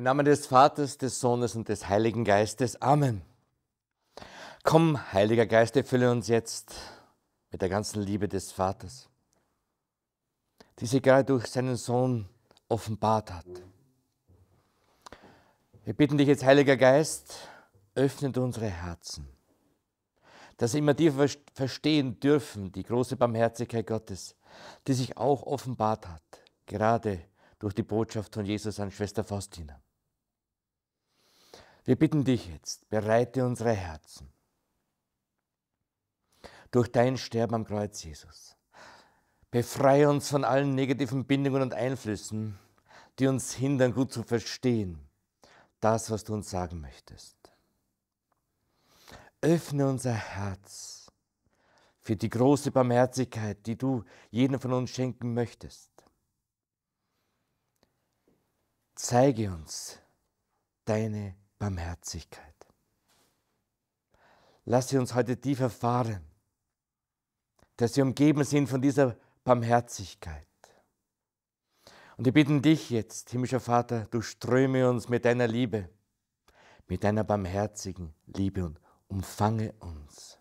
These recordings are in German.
Im Namen des Vaters, des Sohnes und des Heiligen Geistes. Amen. Komm, Heiliger Geist, erfülle uns jetzt mit der ganzen Liebe des Vaters, die sie gerade durch seinen Sohn offenbart hat. Wir bitten dich jetzt, Heiliger Geist, öffnet unsere Herzen, dass wir immer tiefer verstehen dürfen, die große Barmherzigkeit Gottes, die sich auch offenbart hat, gerade durch die Botschaft von Jesus an Schwester Faustina. Wir bitten dich jetzt, bereite unsere Herzen durch dein Sterben am Kreuz, Jesus. Befreie uns von allen negativen Bindungen und Einflüssen, die uns hindern, gut zu verstehen, das, was du uns sagen möchtest. Öffne unser Herz für die große Barmherzigkeit, die du jedem von uns schenken möchtest. Zeige uns deine Barmherzigkeit. Lass sie uns heute tief erfahren, dass sie umgeben sind von dieser Barmherzigkeit. Und wir bitten dich jetzt, himmlischer Vater, du ströme uns mit deiner Liebe, mit deiner barmherzigen Liebe und umfange uns.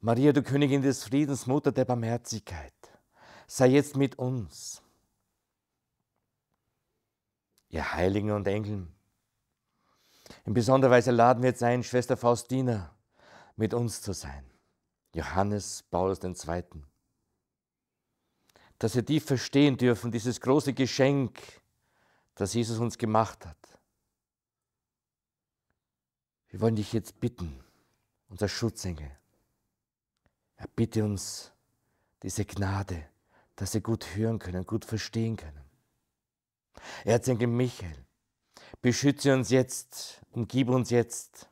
Maria, du Königin des Friedens, Mutter der Barmherzigkeit, sei jetzt mit uns. Ihr Heiligen und Engeln, in besonderer Weise laden wir jetzt ein, Schwester Faustina mit uns zu sein. Johannes Paulus II. Dass wir die verstehen dürfen, dieses große Geschenk, das Jesus uns gemacht hat. Wir wollen dich jetzt bitten, unser Schutzengel, bitte uns diese Gnade, dass wir gut hören können, gut verstehen können. Erzengel Michael, beschütze uns jetzt umgib uns jetzt,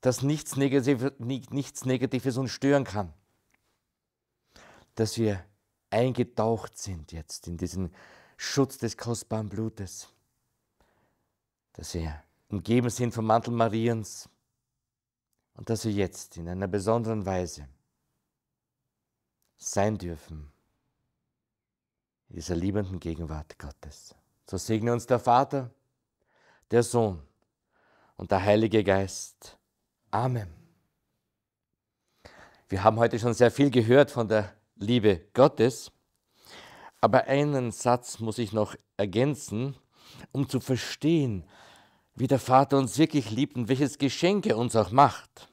dass nichts Negatives, nichts Negatives uns stören kann. Dass wir eingetaucht sind jetzt in diesen Schutz des kostbaren Blutes. Dass wir umgeben sind vom Mantel Mariens und dass wir jetzt in einer besonderen Weise sein dürfen dieser liebenden Gegenwart Gottes. So segne uns der Vater, der Sohn und der Heilige Geist. Amen. Wir haben heute schon sehr viel gehört von der Liebe Gottes, aber einen Satz muss ich noch ergänzen, um zu verstehen, wie der Vater uns wirklich liebt und welches Geschenk er uns auch macht.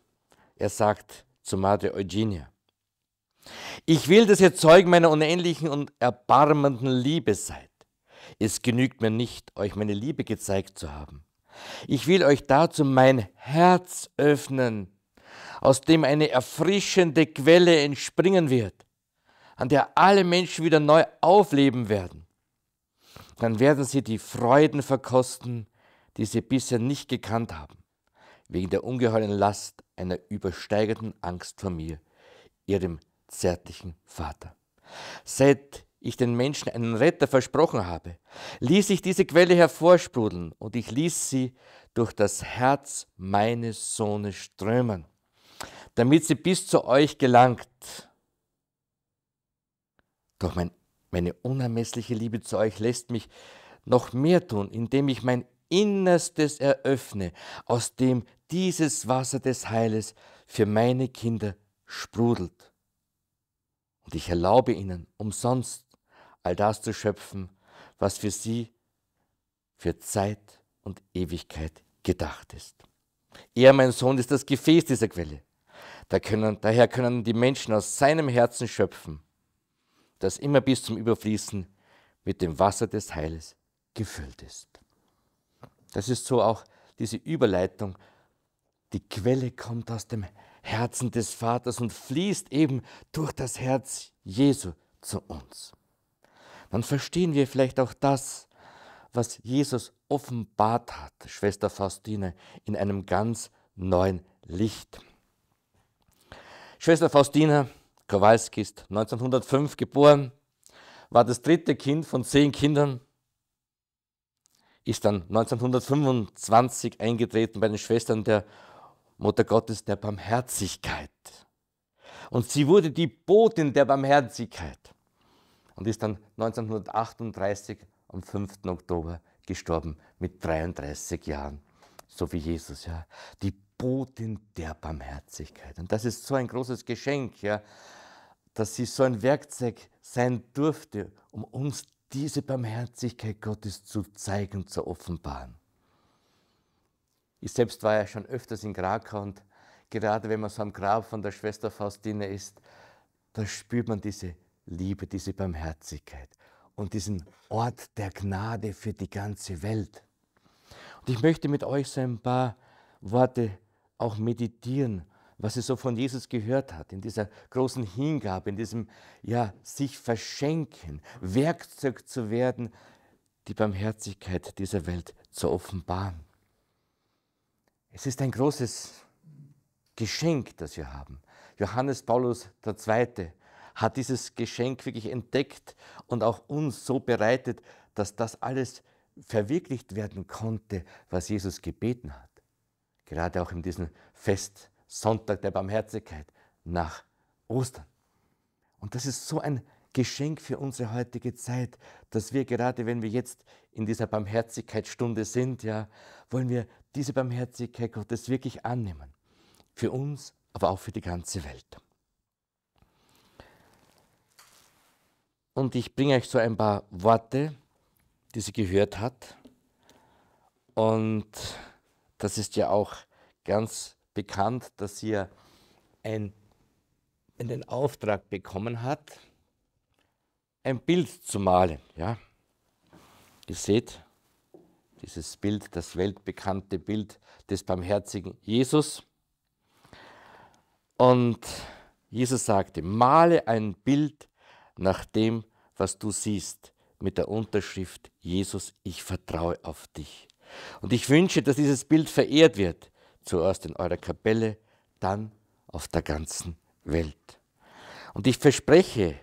Er sagt zu Madre Eugenia, ich will, dass ihr Zeugen meiner unendlichen und erbarmenden Liebe seid. Es genügt mir nicht, euch meine Liebe gezeigt zu haben. Ich will euch dazu mein Herz öffnen, aus dem eine erfrischende Quelle entspringen wird, an der alle Menschen wieder neu aufleben werden. Dann werden sie die Freuden verkosten, die sie bisher nicht gekannt haben, wegen der ungeheuren Last einer übersteigerten Angst vor mir, ihrem zärtlichen Vater. Seid ich den Menschen einen Retter versprochen habe, ließ ich diese Quelle hervorsprudeln und ich ließ sie durch das Herz meines Sohnes strömen, damit sie bis zu euch gelangt. Doch mein, meine unermessliche Liebe zu euch lässt mich noch mehr tun, indem ich mein Innerstes eröffne, aus dem dieses Wasser des Heiles für meine Kinder sprudelt. Und ich erlaube ihnen umsonst all das zu schöpfen, was für sie für Zeit und Ewigkeit gedacht ist. Er, mein Sohn, ist das Gefäß dieser Quelle. Da können, daher können die Menschen aus seinem Herzen schöpfen, das immer bis zum Überfließen mit dem Wasser des Heiles gefüllt ist. Das ist so auch diese Überleitung. Die Quelle kommt aus dem Herzen des Vaters und fließt eben durch das Herz Jesu zu uns dann verstehen wir vielleicht auch das, was Jesus offenbart hat, Schwester Faustine, in einem ganz neuen Licht. Schwester Faustine Kowalski ist 1905 geboren, war das dritte Kind von zehn Kindern, ist dann 1925 eingetreten bei den Schwestern der Mutter Gottes der Barmherzigkeit. Und sie wurde die Botin der Barmherzigkeit und ist dann 1938 am 5. Oktober gestorben mit 33 Jahren, so wie Jesus, ja. Die Botin der Barmherzigkeit. Und das ist so ein großes Geschenk, ja, dass sie so ein Werkzeug sein durfte, um uns diese Barmherzigkeit Gottes zu zeigen, zu offenbaren. Ich selbst war ja schon öfters in Krakau und gerade wenn man so am Grab von der Schwester Faustine ist, da spürt man diese Liebe, diese Barmherzigkeit und diesen Ort der Gnade für die ganze Welt. Und ich möchte mit euch so ein paar Worte auch meditieren, was ihr so von Jesus gehört hat, in dieser großen Hingabe, in diesem ja, sich verschenken, Werkzeug zu werden, die Barmherzigkeit dieser Welt zu offenbaren. Es ist ein großes Geschenk, das wir haben. Johannes Paulus II hat dieses Geschenk wirklich entdeckt und auch uns so bereitet, dass das alles verwirklicht werden konnte, was Jesus gebeten hat. Gerade auch in diesem Fest Sonntag der Barmherzigkeit nach Ostern. Und das ist so ein Geschenk für unsere heutige Zeit, dass wir gerade, wenn wir jetzt in dieser Barmherzigkeitsstunde sind, ja, wollen wir diese Barmherzigkeit Gottes wirklich annehmen. Für uns, aber auch für die ganze Welt. Und ich bringe euch so ein paar Worte, die sie gehört hat. Und das ist ja auch ganz bekannt, dass sie ja ein, einen Auftrag bekommen hat, ein Bild zu malen. Ja? Ihr seht, dieses Bild, das weltbekannte Bild des barmherzigen Jesus. Und Jesus sagte, male ein Bild nach dem, was du siehst, mit der Unterschrift Jesus, ich vertraue auf dich. Und ich wünsche, dass dieses Bild verehrt wird, zuerst in eurer Kapelle, dann auf der ganzen Welt. Und ich verspreche,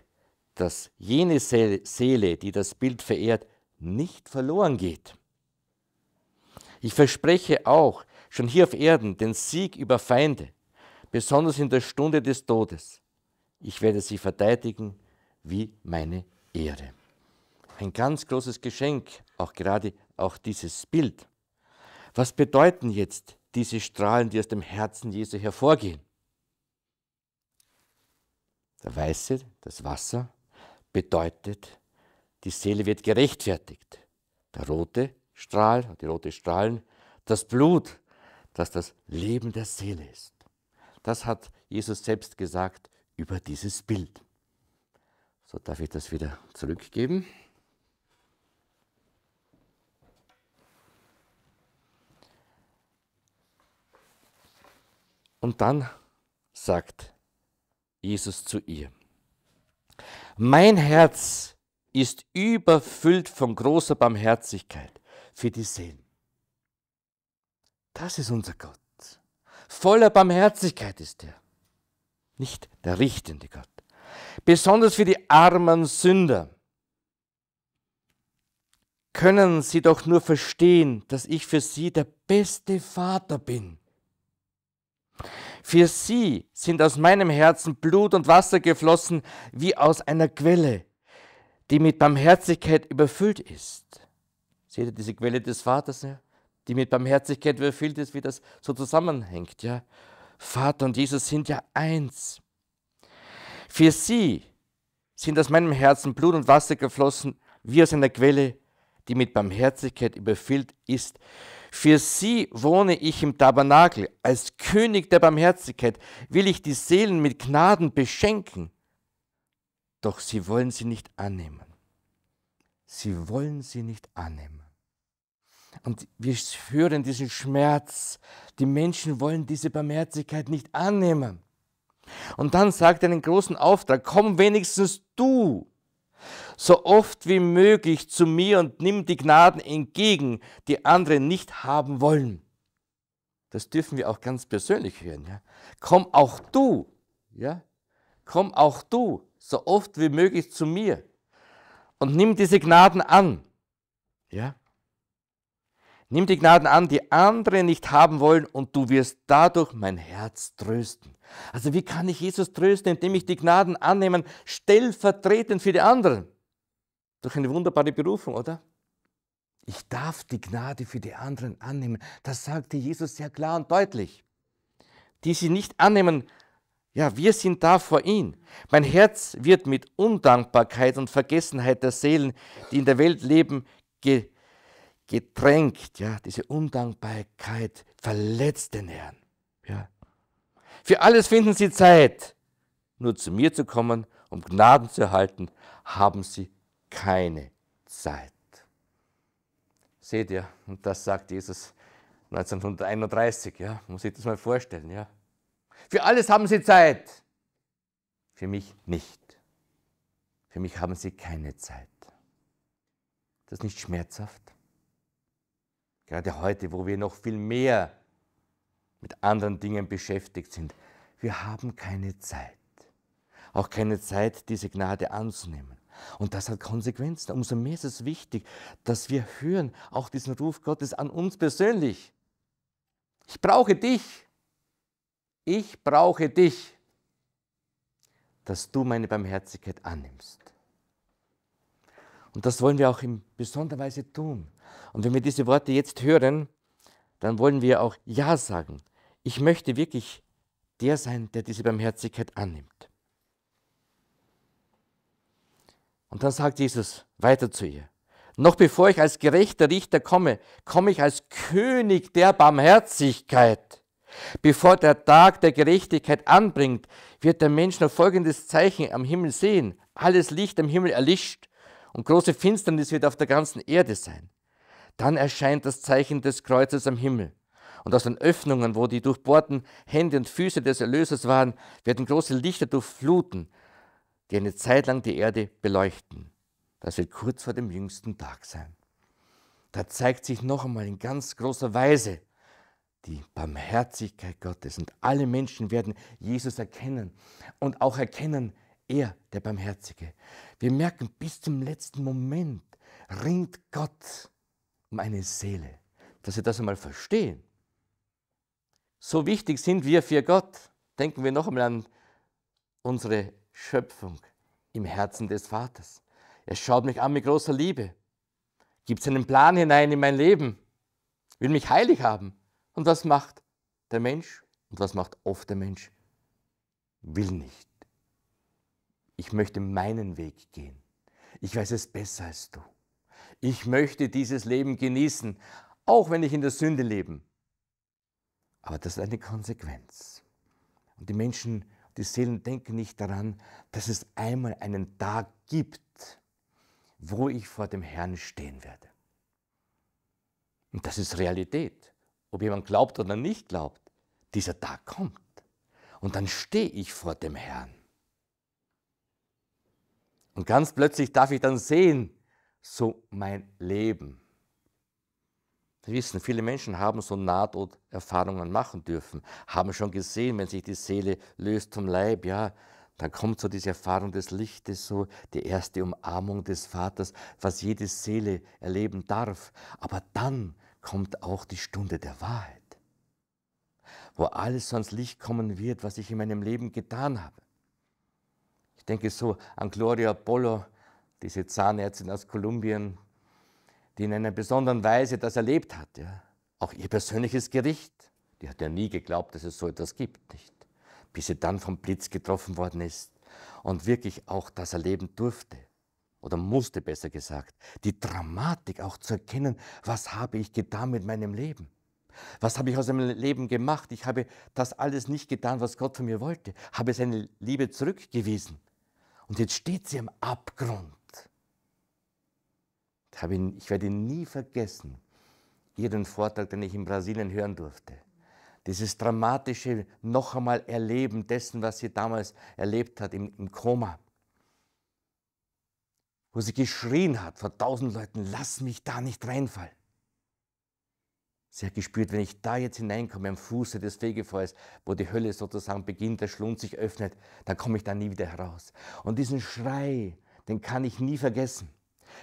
dass jene Seele, die das Bild verehrt, nicht verloren geht. Ich verspreche auch, schon hier auf Erden, den Sieg über Feinde, besonders in der Stunde des Todes. Ich werde sie verteidigen, wie meine Ehre. Ein ganz großes Geschenk, auch gerade auch dieses Bild. Was bedeuten jetzt diese Strahlen, die aus dem Herzen Jesu hervorgehen? Der Weiße, das Wasser, bedeutet, die Seele wird gerechtfertigt. Der rote Strahl, die rote Strahlen, das Blut, das das Leben der Seele ist. Das hat Jesus selbst gesagt über dieses Bild. So darf ich das wieder zurückgeben. Und dann sagt Jesus zu ihr, mein Herz ist überfüllt von großer Barmherzigkeit für die Seelen. Das ist unser Gott. Voller Barmherzigkeit ist er, nicht der richtende Gott besonders für die armen Sünder, können sie doch nur verstehen, dass ich für sie der beste Vater bin. Für sie sind aus meinem Herzen Blut und Wasser geflossen wie aus einer Quelle, die mit Barmherzigkeit überfüllt ist. Seht ihr diese Quelle des Vaters, ja? die mit Barmherzigkeit überfüllt ist, wie das so zusammenhängt. Ja? Vater und Jesus sind ja eins. Für sie sind aus meinem Herzen Blut und Wasser geflossen, wie aus einer Quelle, die mit Barmherzigkeit überfüllt ist. Für sie wohne ich im Tabernakel. Als König der Barmherzigkeit will ich die Seelen mit Gnaden beschenken. Doch sie wollen sie nicht annehmen. Sie wollen sie nicht annehmen. Und wir hören diesen Schmerz. Die Menschen wollen diese Barmherzigkeit nicht annehmen. Und dann sagt er einen großen Auftrag, komm wenigstens du so oft wie möglich zu mir und nimm die Gnaden entgegen, die andere nicht haben wollen. Das dürfen wir auch ganz persönlich hören. Ja? Komm auch du, ja? komm auch du so oft wie möglich zu mir und nimm diese Gnaden an. Ja? Nimm die Gnaden an, die andere nicht haben wollen, und du wirst dadurch mein Herz trösten. Also wie kann ich Jesus trösten, indem ich die Gnaden annehme, stellvertretend für die anderen? Durch eine wunderbare Berufung, oder? Ich darf die Gnade für die anderen annehmen. Das sagte Jesus sehr klar und deutlich. Die sie nicht annehmen, ja, wir sind da vor ihn. Mein Herz wird mit Undankbarkeit und Vergessenheit der Seelen, die in der Welt leben, ge getränkt, ja, diese Undankbarkeit verletzt den Herrn. Ja. Für alles finden sie Zeit. Nur zu mir zu kommen, um Gnaden zu erhalten, haben sie keine Zeit. Seht ihr, und das sagt Jesus 1931, ja, muss ich das mal vorstellen, ja. Für alles haben sie Zeit. Für mich nicht. Für mich haben sie keine Zeit. Das ist nicht schmerzhaft. Gerade heute, wo wir noch viel mehr mit anderen Dingen beschäftigt sind. Wir haben keine Zeit. Auch keine Zeit, diese Gnade anzunehmen. Und das hat Konsequenzen. Umso mehr ist es wichtig, dass wir hören, auch diesen Ruf Gottes an uns persönlich. Ich brauche dich. Ich brauche dich, dass du meine Barmherzigkeit annimmst. Und das wollen wir auch in besonderer Weise tun. Und wenn wir diese Worte jetzt hören, dann wollen wir auch Ja sagen. Ich möchte wirklich der sein, der diese Barmherzigkeit annimmt. Und dann sagt Jesus weiter zu ihr, noch bevor ich als gerechter Richter komme, komme ich als König der Barmherzigkeit. Bevor der Tag der Gerechtigkeit anbringt, wird der Mensch noch folgendes Zeichen am Himmel sehen. Alles Licht am Himmel erlischt und große Finsternis wird auf der ganzen Erde sein. Dann erscheint das Zeichen des Kreuzes am Himmel. Und aus den Öffnungen, wo die durchbohrten Hände und Füße des Erlösers waren, werden große Lichter durchfluten, die eine Zeit lang die Erde beleuchten. Das wird kurz vor dem jüngsten Tag sein. Da zeigt sich noch einmal in ganz großer Weise die Barmherzigkeit Gottes. Und alle Menschen werden Jesus erkennen und auch erkennen, er, der Barmherzige. Wir merken, bis zum letzten Moment ringt Gott um eine Seele, dass Sie das einmal verstehen. So wichtig sind wir für Gott. Denken wir noch einmal an unsere Schöpfung im Herzen des Vaters. Er schaut mich an mit großer Liebe, gibt seinen Plan hinein in mein Leben, will mich heilig haben. Und was macht der Mensch? Und was macht oft der Mensch? Will nicht. Ich möchte meinen Weg gehen. Ich weiß es besser als du ich möchte dieses Leben genießen, auch wenn ich in der Sünde lebe. Aber das ist eine Konsequenz. Und die Menschen, die Seelen denken nicht daran, dass es einmal einen Tag gibt, wo ich vor dem Herrn stehen werde. Und das ist Realität. Ob jemand glaubt oder nicht glaubt, dieser Tag kommt. Und dann stehe ich vor dem Herrn. Und ganz plötzlich darf ich dann sehen, so mein Leben. Wir wissen, viele Menschen haben so Nahtoderfahrungen machen dürfen, haben schon gesehen, wenn sich die Seele löst vom Leib, ja, dann kommt so diese Erfahrung des Lichtes, so die erste Umarmung des Vaters, was jede Seele erleben darf. Aber dann kommt auch die Stunde der Wahrheit, wo alles so ans Licht kommen wird, was ich in meinem Leben getan habe. Ich denke so an Gloria Apollo, diese Zahnärztin aus Kolumbien, die in einer besonderen Weise das erlebt hat. Ja. Auch ihr persönliches Gericht, die hat ja nie geglaubt, dass es so etwas gibt, nicht? bis sie dann vom Blitz getroffen worden ist und wirklich auch das erleben durfte oder musste besser gesagt, die Dramatik auch zu erkennen, was habe ich getan mit meinem Leben? Was habe ich aus meinem Leben gemacht? Ich habe das alles nicht getan, was Gott von mir wollte, habe seine Liebe zurückgewiesen. Und jetzt steht sie am Abgrund ich werde nie vergessen, jeden Vortrag, den ich in Brasilien hören durfte. Dieses dramatische noch einmal Erleben dessen, was sie damals erlebt hat im, im Koma. Wo sie geschrien hat vor tausend Leuten, lass mich da nicht reinfallen. Sie hat gespürt, wenn ich da jetzt hineinkomme, am Fuße des Fegefeuers, wo die Hölle sozusagen beginnt, der Schlund sich öffnet, dann komme ich da nie wieder heraus. Und diesen Schrei, den kann ich nie vergessen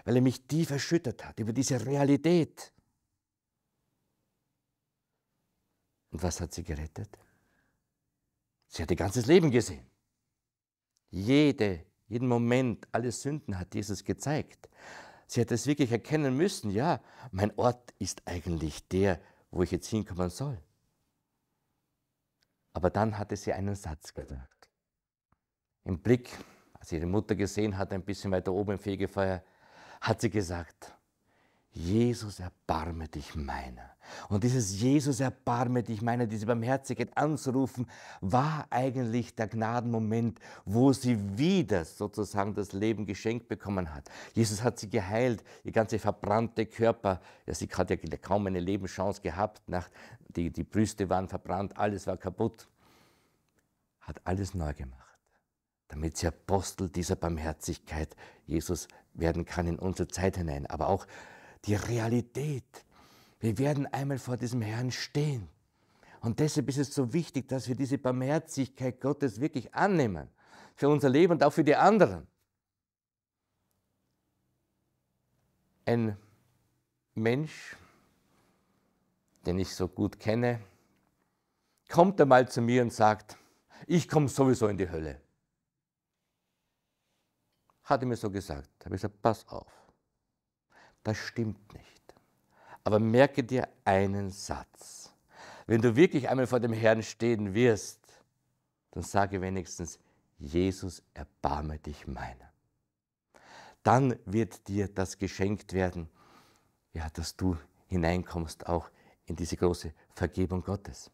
weil er mich tief erschüttert hat über diese Realität. Und was hat sie gerettet? Sie hat ihr ganzes Leben gesehen. Jede, jeden Moment, alle Sünden hat Jesus gezeigt. Sie hat es wirklich erkennen müssen, ja, mein Ort ist eigentlich der, wo ich jetzt hinkommen soll. Aber dann hatte sie einen Satz gesagt. Im Blick, als ihre Mutter gesehen hat, ein bisschen weiter oben im Fegefeuer, hat sie gesagt, Jesus, erbarme dich meiner. Und dieses Jesus, erbarme dich meiner, diese Barmherzigkeit anzurufen, war eigentlich der Gnadenmoment, wo sie wieder sozusagen das Leben geschenkt bekommen hat. Jesus hat sie geheilt, ihr ganze verbrannte Körper. Ja, sie hat ja kaum eine Lebenschance gehabt. Nach, die, die Brüste waren verbrannt, alles war kaputt. Hat alles neu gemacht damit sie Apostel dieser Barmherzigkeit Jesus werden kann in unsere Zeit hinein. Aber auch die Realität. Wir werden einmal vor diesem Herrn stehen. Und deshalb ist es so wichtig, dass wir diese Barmherzigkeit Gottes wirklich annehmen. Für unser Leben und auch für die anderen. Ein Mensch, den ich so gut kenne, kommt einmal zu mir und sagt, ich komme sowieso in die Hölle hat er mir so gesagt. Da habe ich gesagt, pass auf, das stimmt nicht. Aber merke dir einen Satz. Wenn du wirklich einmal vor dem Herrn stehen wirst, dann sage wenigstens, Jesus, erbarme dich meiner. Dann wird dir das geschenkt werden, ja, dass du hineinkommst auch in diese große Vergebung Gottes.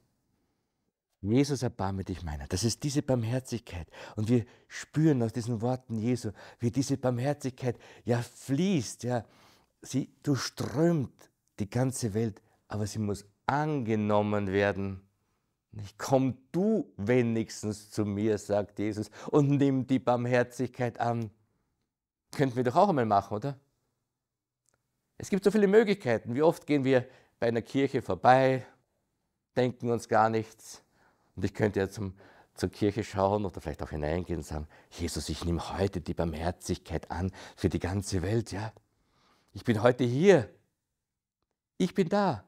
Jesus, erbarme dich meiner. Das ist diese Barmherzigkeit. Und wir spüren aus diesen Worten Jesu, wie diese Barmherzigkeit ja fließt, ja, sie durchströmt die ganze Welt, aber sie muss angenommen werden. Nicht, komm du wenigstens zu mir, sagt Jesus, und nimm die Barmherzigkeit an. Könnten wir doch auch einmal machen, oder? Es gibt so viele Möglichkeiten. Wie oft gehen wir bei einer Kirche vorbei, denken uns gar nichts, und ich könnte ja zum, zur Kirche schauen oder vielleicht auch hineingehen und sagen, Jesus, ich nehme heute die Barmherzigkeit an für die ganze Welt, ja. Ich bin heute hier. Ich bin da.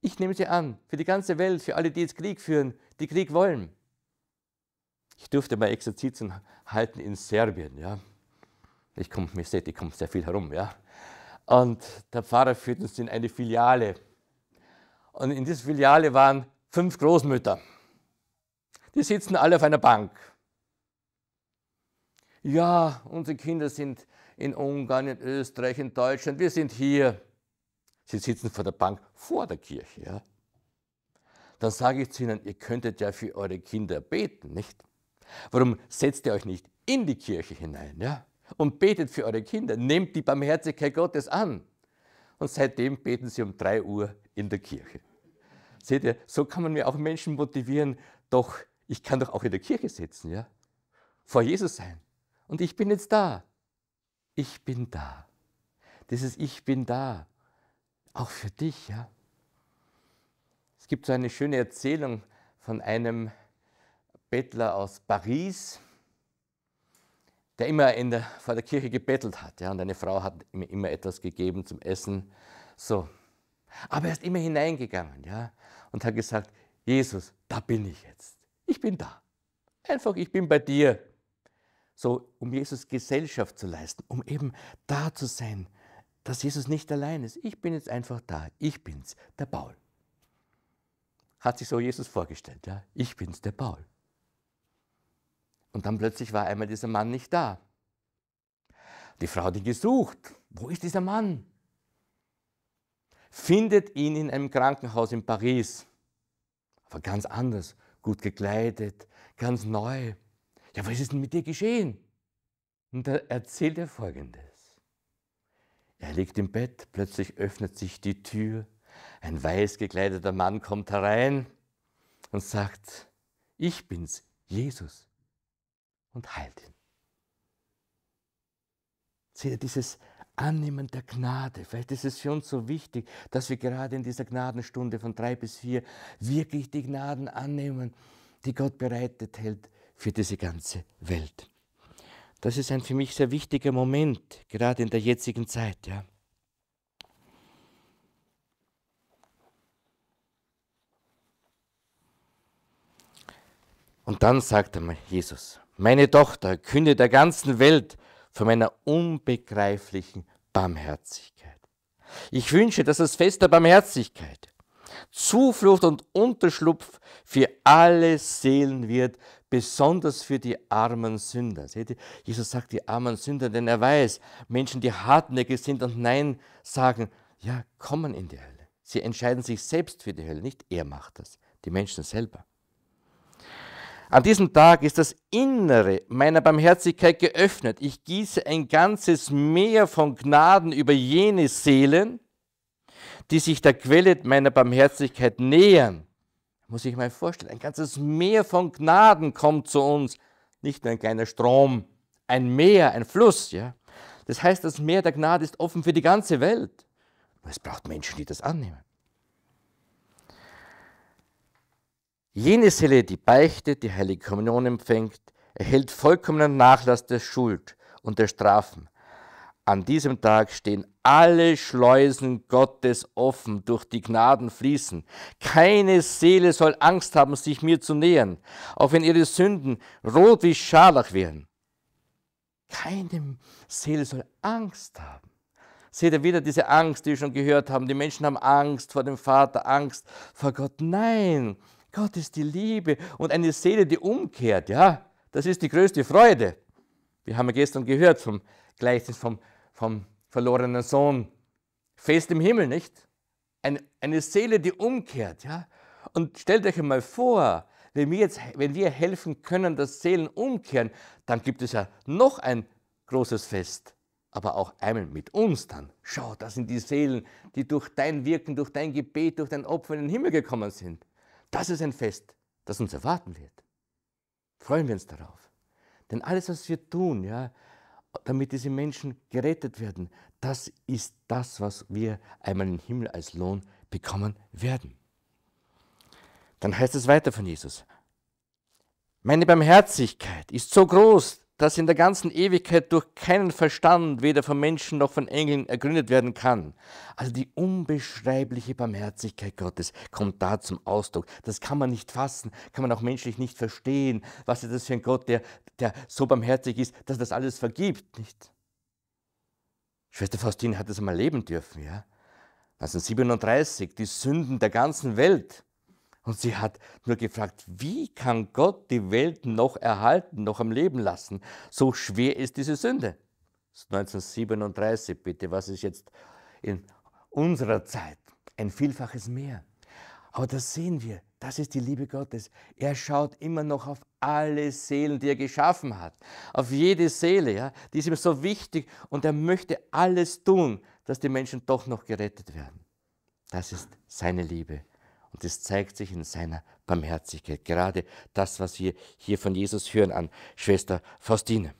Ich nehme sie an für die ganze Welt, für alle, die jetzt Krieg führen, die Krieg wollen. Ich durfte mal Exerzitien halten in Serbien, ja. Ich komme, mir seht, ich komme sehr viel herum, ja. Und der Pfarrer führt uns in eine Filiale. Und in dieser Filiale waren fünf Großmütter. Die sitzen alle auf einer Bank. Ja, unsere Kinder sind in Ungarn, in Österreich, in Deutschland, wir sind hier. Sie sitzen vor der Bank, vor der Kirche. Ja? Dann sage ich zu ihnen, ihr könntet ja für eure Kinder beten, nicht? Warum setzt ihr euch nicht in die Kirche hinein ja? und betet für eure Kinder? Nehmt die Barmherzigkeit Gottes an. Und seitdem beten sie um 3 Uhr in der Kirche. Seht ihr, so kann man mir auch Menschen motivieren, doch ich kann doch auch in der Kirche sitzen, ja? Vor Jesus sein. Und ich bin jetzt da. Ich bin da. Dieses Ich bin da. Auch für dich, ja? Es gibt so eine schöne Erzählung von einem Bettler aus Paris, der immer der, vor der Kirche gebettelt hat. Ja, und eine Frau hat ihm immer etwas gegeben zum Essen. So. Aber er ist immer hineingegangen ja, und hat gesagt, Jesus, da bin ich jetzt. Ich bin da. Einfach, ich bin bei dir. So, um Jesus Gesellschaft zu leisten, um eben da zu sein, dass Jesus nicht allein ist. Ich bin jetzt einfach da. Ich bin's, der Paul. Hat sich so Jesus vorgestellt, ja? Ich bin's, der Paul. Und dann plötzlich war einmal dieser Mann nicht da. Die Frau, die gesucht, wo ist dieser Mann? Findet ihn in einem Krankenhaus in Paris. Aber ganz anders, gut gekleidet, ganz neu. Ja, was ist denn mit dir geschehen? Und da erzählt er folgendes. Er liegt im Bett, plötzlich öffnet sich die Tür, ein weiß gekleideter Mann kommt herein und sagt, ich bin's, Jesus, und heilt ihn. Seht ihr dieses Annehmen der Gnade. Vielleicht ist es für uns so wichtig, dass wir gerade in dieser Gnadenstunde von drei bis vier wirklich die Gnaden annehmen, die Gott bereitet hält für diese ganze Welt. Das ist ein für mich sehr wichtiger Moment, gerade in der jetzigen Zeit. Ja. Und dann sagt einmal Jesus, meine Tochter, künde der ganzen Welt von meiner unbegreiflichen Barmherzigkeit. Ich wünsche, dass das Fest der Barmherzigkeit Zuflucht und Unterschlupf für alle Seelen wird, besonders für die armen Sünder. Seht ihr? Jesus sagt die armen Sünder, denn er weiß, Menschen, die hartnäckig sind und Nein sagen, ja, kommen in die Hölle. Sie entscheiden sich selbst für die Hölle, nicht er macht das, die Menschen selber. An diesem Tag ist das Innere meiner Barmherzigkeit geöffnet. Ich gieße ein ganzes Meer von Gnaden über jene Seelen, die sich der Quelle meiner Barmherzigkeit nähern. Muss ich mal vorstellen, ein ganzes Meer von Gnaden kommt zu uns, nicht nur ein kleiner Strom, ein Meer, ein Fluss. Ja? Das heißt, das Meer der Gnade ist offen für die ganze Welt. Aber es braucht Menschen, die das annehmen. Jene Seele, die beichtet, die heilige Kommunion empfängt, erhält vollkommenen Nachlass der Schuld und der Strafen. An diesem Tag stehen alle Schleusen Gottes offen, durch die Gnaden fließen. Keine Seele soll Angst haben, sich mir zu nähern, auch wenn ihre Sünden rot wie Scharlach wären. Keine Seele soll Angst haben. Seht ihr wieder diese Angst, die wir schon gehört haben? Die Menschen haben Angst vor dem Vater, Angst vor Gott. Nein, Gott ist die Liebe und eine Seele, die umkehrt. Ja, das ist die größte Freude. Wir haben ja gestern gehört vom Gleichnis vom, vom verlorenen Sohn. Fest im Himmel, nicht? Eine, eine Seele, die umkehrt. Ja? Und stellt euch einmal vor, wenn wir, jetzt, wenn wir helfen können, dass Seelen umkehren, dann gibt es ja noch ein großes Fest. Aber auch einmal mit uns dann. Schau, das sind die Seelen, die durch dein Wirken, durch dein Gebet, durch dein Opfer in den Himmel gekommen sind. Das ist ein Fest, das uns erwarten wird. Freuen wir uns darauf. Denn alles, was wir tun, ja, damit diese Menschen gerettet werden, das ist das, was wir einmal im Himmel als Lohn bekommen werden. Dann heißt es weiter von Jesus. Meine Barmherzigkeit ist so groß, das in der ganzen Ewigkeit durch keinen Verstand, weder von Menschen noch von Engeln, ergründet werden kann. Also die unbeschreibliche Barmherzigkeit Gottes kommt da zum Ausdruck. Das kann man nicht fassen, kann man auch menschlich nicht verstehen. Was ist das für ein Gott, der, der so barmherzig ist, dass das alles vergibt, nicht? Schwester Faustine hat das einmal leben dürfen, ja? 1937, die Sünden der ganzen Welt und sie hat nur gefragt, wie kann Gott die Welt noch erhalten, noch am Leben lassen? So schwer ist diese Sünde. 1937 bitte, was ist jetzt in unserer Zeit? Ein Vielfaches mehr. Aber das sehen wir, das ist die Liebe Gottes. Er schaut immer noch auf alle Seelen, die er geschaffen hat, auf jede Seele, ja, die ist ihm so wichtig und er möchte alles tun, dass die Menschen doch noch gerettet werden. Das ist seine Liebe. Und das zeigt sich in seiner Barmherzigkeit. Gerade das, was wir hier von Jesus hören an Schwester Faustine.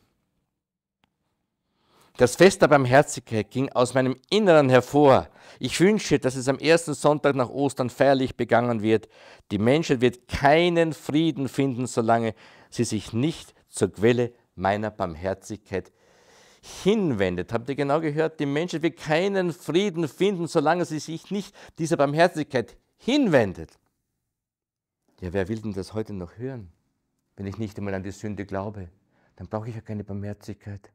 Das Fest der Barmherzigkeit ging aus meinem Inneren hervor. Ich wünsche, dass es am ersten Sonntag nach Ostern feierlich begangen wird. Die Menschheit wird keinen Frieden finden, solange sie sich nicht zur Quelle meiner Barmherzigkeit hinwendet. Habt ihr genau gehört? Die Menschheit wird keinen Frieden finden, solange sie sich nicht dieser Barmherzigkeit hinwendet hinwendet. Ja, wer will denn das heute noch hören? Wenn ich nicht einmal an die Sünde glaube, dann brauche ich ja keine Barmherzigkeit.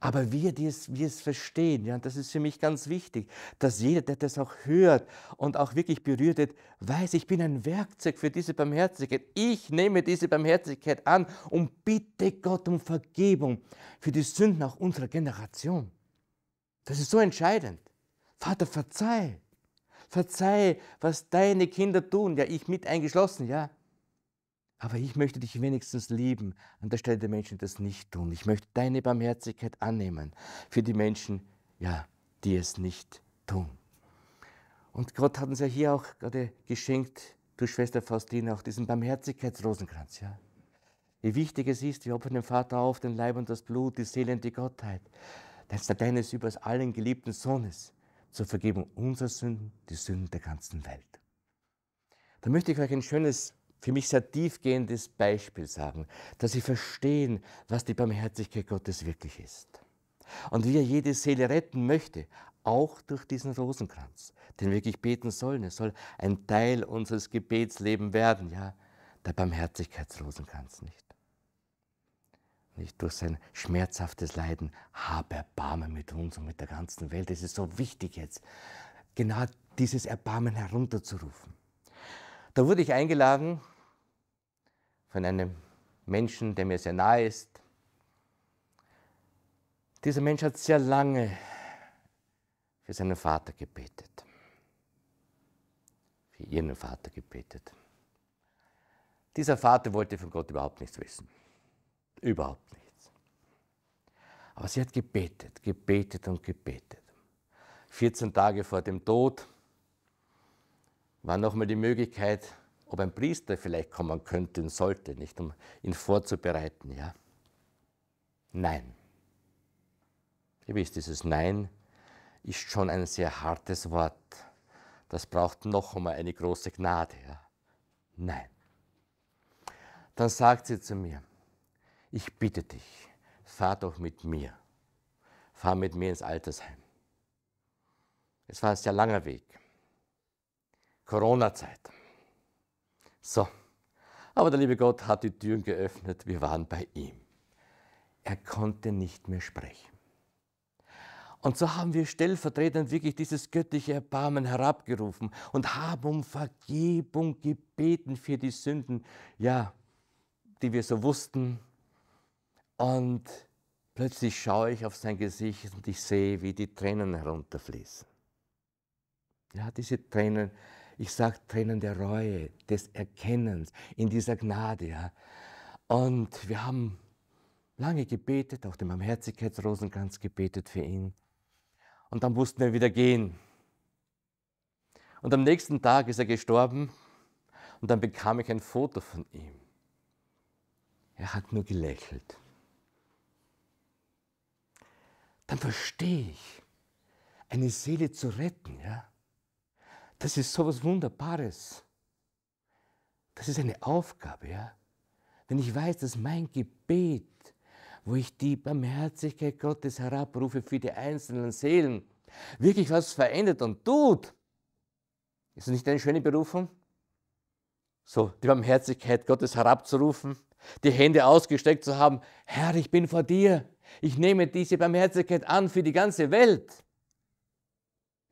Aber wir, die es, wir es verstehen, ja, das ist für mich ganz wichtig, dass jeder, der das auch hört und auch wirklich berührt wird, weiß, ich bin ein Werkzeug für diese Barmherzigkeit. Ich nehme diese Barmherzigkeit an und bitte Gott um Vergebung für die Sünden auch unserer Generation. Das ist so entscheidend. Vater, verzeih verzeih, was deine Kinder tun, ja, ich mit eingeschlossen, ja. Aber ich möchte dich wenigstens lieben, an der Stelle der Menschen, die das nicht tun. Ich möchte deine Barmherzigkeit annehmen für die Menschen, ja, die es nicht tun. Und Gott hat uns ja hier auch gerade geschenkt, du Schwester Faustine, auch diesen Barmherzigkeitsrosenkranz, ja. Wie wichtig es ist, wir opfern dem Vater auf, den Leib und das Blut, die Seele und die Gottheit, deines Lateines übers allen geliebten Sohnes zur Vergebung unserer Sünden, die Sünden der ganzen Welt. Da möchte ich euch ein schönes, für mich sehr tiefgehendes Beispiel sagen, dass Sie verstehen, was die Barmherzigkeit Gottes wirklich ist. Und wie er jede Seele retten möchte, auch durch diesen Rosenkranz, den wir wirklich beten sollen. Er soll ein Teil unseres Gebetslebens werden, ja, der Barmherzigkeitsrosenkranz nicht nicht durch sein schmerzhaftes Leiden, habe Erbarmen mit uns und mit der ganzen Welt. Es ist so wichtig jetzt, genau dieses Erbarmen herunterzurufen. Da wurde ich eingeladen von einem Menschen, der mir sehr nahe ist. Dieser Mensch hat sehr lange für seinen Vater gebetet, für ihren Vater gebetet. Dieser Vater wollte von Gott überhaupt nichts wissen. Überhaupt nichts. Aber sie hat gebetet, gebetet und gebetet. 14 Tage vor dem Tod war nochmal die Möglichkeit, ob ein Priester vielleicht kommen könnte und sollte, nicht um ihn vorzubereiten. Ja? Nein. Ihr wisst, dieses Nein ist schon ein sehr hartes Wort. Das braucht noch einmal eine große Gnade. Ja? Nein. Dann sagt sie zu mir, ich bitte dich, fahr doch mit mir. Fahr mit mir ins Altersheim. Es war ein sehr langer Weg. Corona-Zeit. So. Aber der liebe Gott hat die Türen geöffnet. Wir waren bei ihm. Er konnte nicht mehr sprechen. Und so haben wir stellvertretend wirklich dieses göttliche Erbarmen herabgerufen und haben um Vergebung gebeten für die Sünden, ja, die wir so wussten, und plötzlich schaue ich auf sein Gesicht und ich sehe, wie die Tränen herunterfließen. Ja, diese Tränen, ich sage Tränen der Reue, des Erkennens, in dieser Gnade. Ja. Und wir haben lange gebetet, auch den Barmherzigkeitsrosenkranz gebetet für ihn. Und dann mussten wir wieder gehen. Und am nächsten Tag ist er gestorben und dann bekam ich ein Foto von ihm. Er hat nur gelächelt dann verstehe ich, eine Seele zu retten, ja, das ist so was Wunderbares. Das ist eine Aufgabe, ja. Wenn ich weiß, dass mein Gebet, wo ich die Barmherzigkeit Gottes herabrufe für die einzelnen Seelen, wirklich was verändert und tut, ist das nicht eine schöne Berufung? So, die Barmherzigkeit Gottes herabzurufen, die Hände ausgestreckt zu haben, Herr, ich bin vor dir. Ich nehme diese Barmherzigkeit an für die ganze Welt.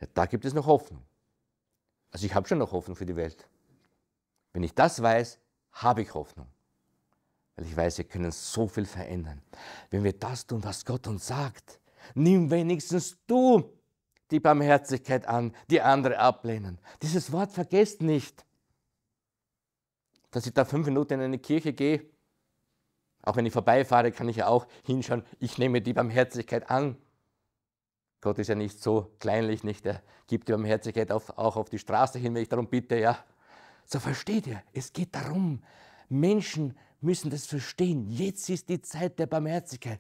Ja, da gibt es noch Hoffnung. Also ich habe schon noch Hoffnung für die Welt. Wenn ich das weiß, habe ich Hoffnung. Weil ich weiß, wir können so viel verändern. Wenn wir das tun, was Gott uns sagt, nimm wenigstens du die Barmherzigkeit an, die andere ablehnen. Dieses Wort vergesst nicht. Dass ich da fünf Minuten in eine Kirche gehe, auch wenn ich vorbeifahre, kann ich ja auch hinschauen, ich nehme die Barmherzigkeit an. Gott ist ja nicht so kleinlich, nicht? Er gibt die Barmherzigkeit auf, auch auf die Straße hin, wenn ich darum bitte, ja. So versteht ihr, es geht darum. Menschen müssen das verstehen. Jetzt ist die Zeit der Barmherzigkeit.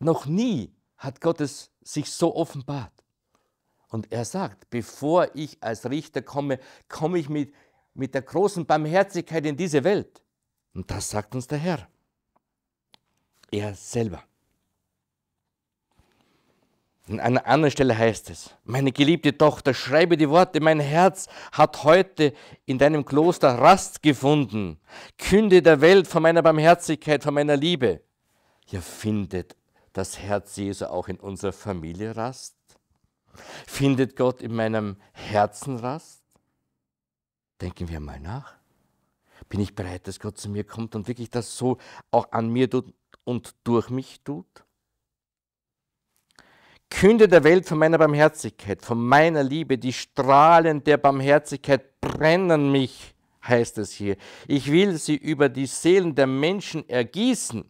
Noch nie hat Gott es sich so offenbart. Und er sagt, bevor ich als Richter komme, komme ich mit, mit der großen Barmherzigkeit in diese Welt. Und das sagt uns der Herr er selber. An einer anderen Stelle heißt es, meine geliebte Tochter, schreibe die Worte, mein Herz hat heute in deinem Kloster Rast gefunden. Künde der Welt von meiner Barmherzigkeit, von meiner Liebe. Ja, findet das Herz Jesu auch in unserer Familie Rast? Findet Gott in meinem Herzen Rast? Denken wir mal nach. Bin ich bereit, dass Gott zu mir kommt und wirklich das so auch an mir tut und durch mich tut? Künde der Welt von meiner Barmherzigkeit, von meiner Liebe, die Strahlen der Barmherzigkeit brennen mich, heißt es hier. Ich will sie über die Seelen der Menschen ergießen.